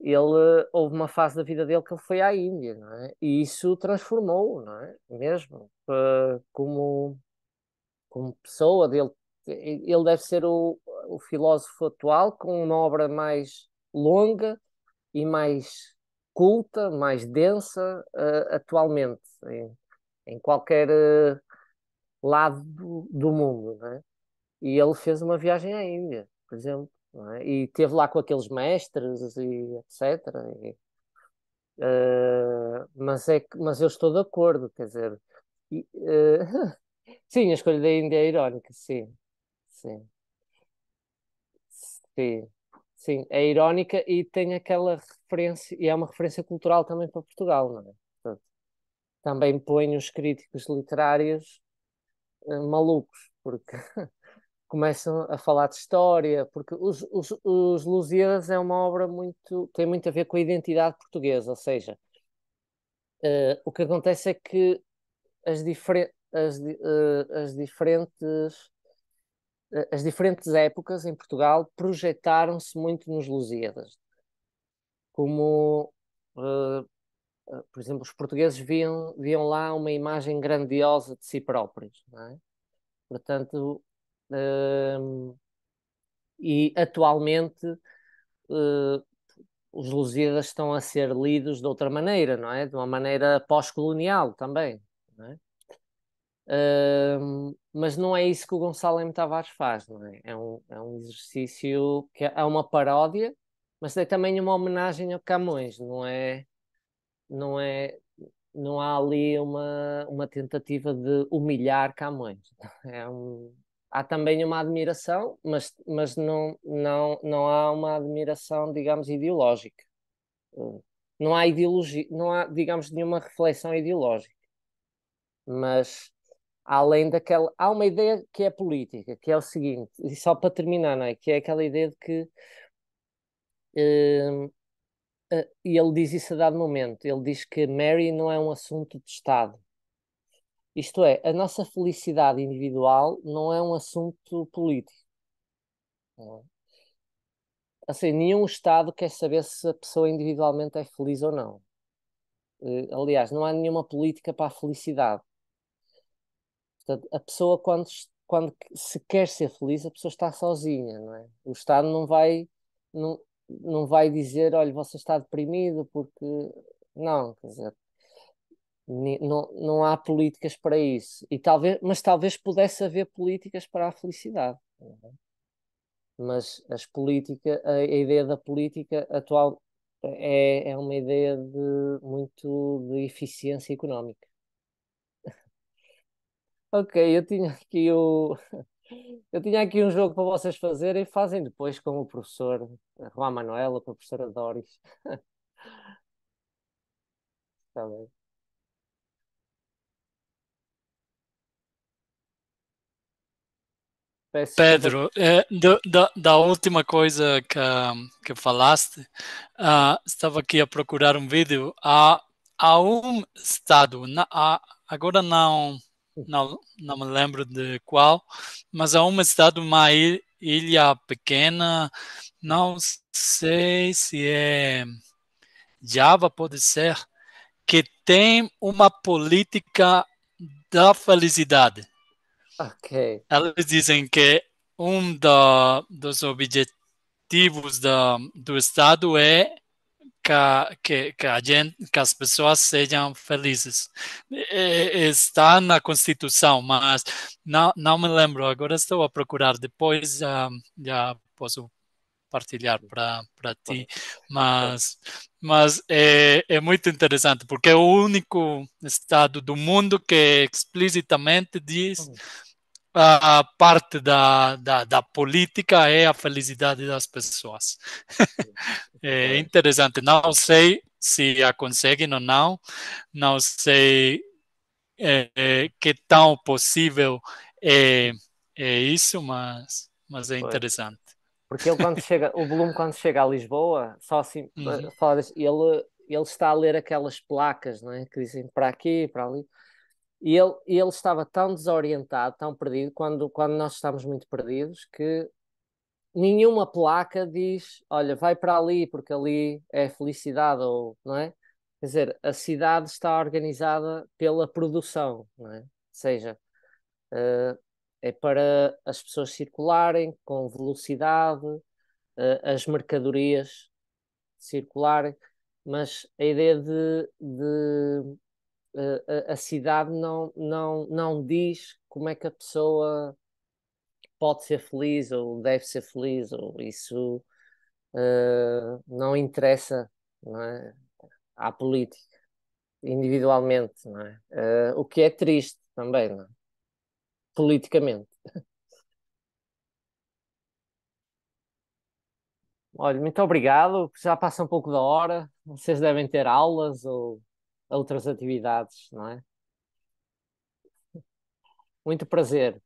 A: ele houve uma fase da vida dele que ele foi à Índia, não é? E isso transformou, não é? Mesmo eh, como como pessoa dele ele deve ser o, o filósofo atual com uma obra mais longa e mais culta, mais densa uh, atualmente, em, em qualquer uh, lado do, do mundo. Né? E ele fez uma viagem à Índia, por exemplo, é? e teve lá com aqueles mestres e etc. E, uh, mas, é, mas eu estou de acordo, quer dizer. E, sim, a escolha da Índia é irónica, sim. Sim. Sim. Sim, é irónica e tem aquela referência, e é uma referência cultural também para Portugal, não é? Portanto, também põe os críticos literários eh, malucos, porque começam a falar de história, porque os, os, os Lusíadas é uma obra muito, tem muito a ver com a identidade portuguesa, ou seja, eh, o que acontece é que as, difer as, eh, as diferentes as diferentes épocas em Portugal projetaram-se muito nos Lusíadas. Como, uh, por exemplo, os portugueses viam, viam lá uma imagem grandiosa de si próprios. É? Portanto, uh, e atualmente eh, os Lusíadas estão a ser lidos de outra maneira, não é? De uma maneira pós-colonial também. É? mas não é isso que o Gonçalo M. Tavares faz, não é? É um, é um exercício que é, é uma paródia, mas é também uma homenagem ao Camões, não é? Não é não há ali uma, uma tentativa de humilhar Camões. É um, há também uma admiração, mas, mas não, não, não há uma admiração, digamos, ideológica. Hum, não há ideologia, não há, digamos, nenhuma reflexão ideológica. Mas Além daquela. Há uma ideia que é política, que é o seguinte, e só para terminar, não é? Que é aquela ideia de que. Uh, uh, e ele diz isso a dado momento. Ele diz que Mary não é um assunto de Estado. Isto é, a nossa felicidade individual não é um assunto político. Não é? assim, nenhum Estado quer saber se a pessoa individualmente é feliz ou não. Uh, aliás, não há nenhuma política para a felicidade. Portanto, a pessoa, quando, quando se quer ser feliz, a pessoa está sozinha, não é? O Estado não vai, não, não vai dizer, olha, você está deprimido porque. Não, quer dizer, não, não há políticas para isso. E talvez, mas talvez pudesse haver políticas para a felicidade. É? Mas as políticas, a, a, ideia da política atual é, é uma ideia de, muito de eficiência económica. Ok, eu tinha aqui o. Eu tinha aqui um jogo para vocês fazerem, fazem depois com o professor Juan Manuel, a professora Doris. Está bem.
B: Peço Pedro, é, eh, da, da, última coisa que, que falaste, uh, estava aqui a procurar um vídeo. Há, há um estado, na, há, agora não não, não me lembro de qual, mas há uma cidade, uma ilha pequena, não sei se é Java, pode ser, que tem uma política da felicidade. Ok. Eles dizem que um da, dos objetivos da, do Estado é que, que, que, a gente, que as pessoas sejam felizes. Está na Constituição, mas não, não me lembro. Agora estou a procurar. Depois já, já posso partilhar para ti. Mas, mas é, é muito interessante, porque é o único estado do mundo que explicitamente diz a parte da, da, da, política é a felicidade das pessoas. é interessante. Não sei se a conseguem ou não, não sei é, é, que tão possível é, é isso, mas, mas é interessante.
A: Porque ele quando chega, o volume quando chega a Lisboa, só assim, eh, uhum. ele, ele está a ler aquelas placas, não é? Que dizem para aqui, para ali e ele, ele estava tão desorientado, tão perdido, quando, quando nós estamos muito perdidos, que nenhuma placa diz, olha, vai para ali porque ali é felicidade, ou, não é? Quer dizer, a cidade está organizada pela produção, não é? Ou seja, uh, é para as pessoas circularem com velocidade, uh, as mercadorias circularem, mas a ideia de, de a, cidade não, não, não diz como é que a pessoa pode ser feliz ou deve ser feliz ou isso uh, não interessa não é? à política individualmente não é? Uh, o que é triste também não é? politicamente Olha, muito obrigado. Já passa um pouco da hora. Vocês devem ter aulas ou outras atividades, não é? Muito prazer.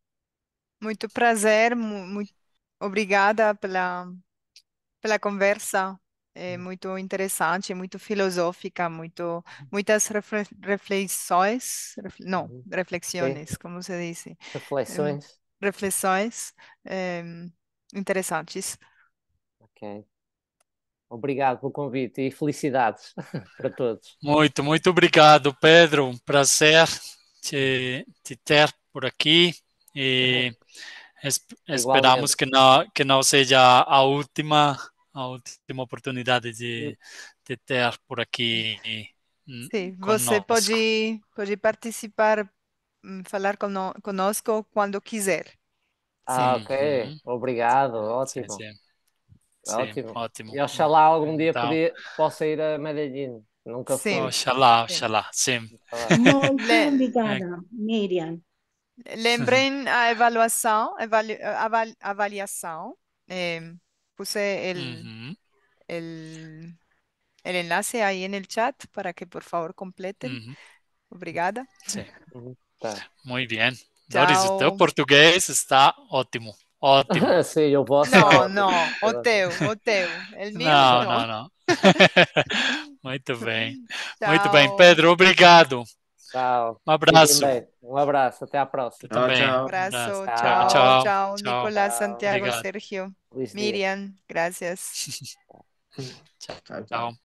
C: Muito prazer, muito obrigada pela, pela conversa. É hum. muito interessante, muito filosófica, muito, hum. muitas refle- reflexões, ref- não, uhum. reflexões, como se diz, Reflexões? reflexões, eh, interessantes.
A: Ok. Obrigado pelo convite e felicidades para todos.
B: Muito, muito obrigado, Pedro. Um prazer te, te ter por aqui e es, esperamos que não, que não seja a última, a última oportunidade de, de ter por aqui. Hum, sim, você
C: pode, pode participar, hum, falar conosco quando quiser.
A: Ah, sim. ok. Uhum. Obrigado, ótimo. Sim, sim. Sim, ótimo. ótimo. E oxalá algum dia então... poder, possa ir a Medellín. Nunca fui.
B: Oxalá, oxalá, sim.
D: Muito
A: obrigada,
D: Miriam.
B: Lembrem
C: a avaliação, avali, aval, avaliação. É, puse el, uhum. el, el, enlace aí no en chat para que, por favor, completem. Uhum. Obrigada. Sim.
B: Tá. Muito bem. Doris, o teu português está ótimo. Ótimo. Sim, eu vosso.
D: Não, não, o
B: teu, o teu. Ele não, não, não, não. Muito bem. Tchau. Muito bem, Pedro, obrigado.
A: Tchau. Um abraço. Um abraço, até a próxima. Tchau, também. tchau. Um abraço, tchau, tchau,
B: tchau, tchau. tchau. Nicolás, Santiago, obrigado. Sergio, Miriam,
C: graças.
B: tchau. tchau.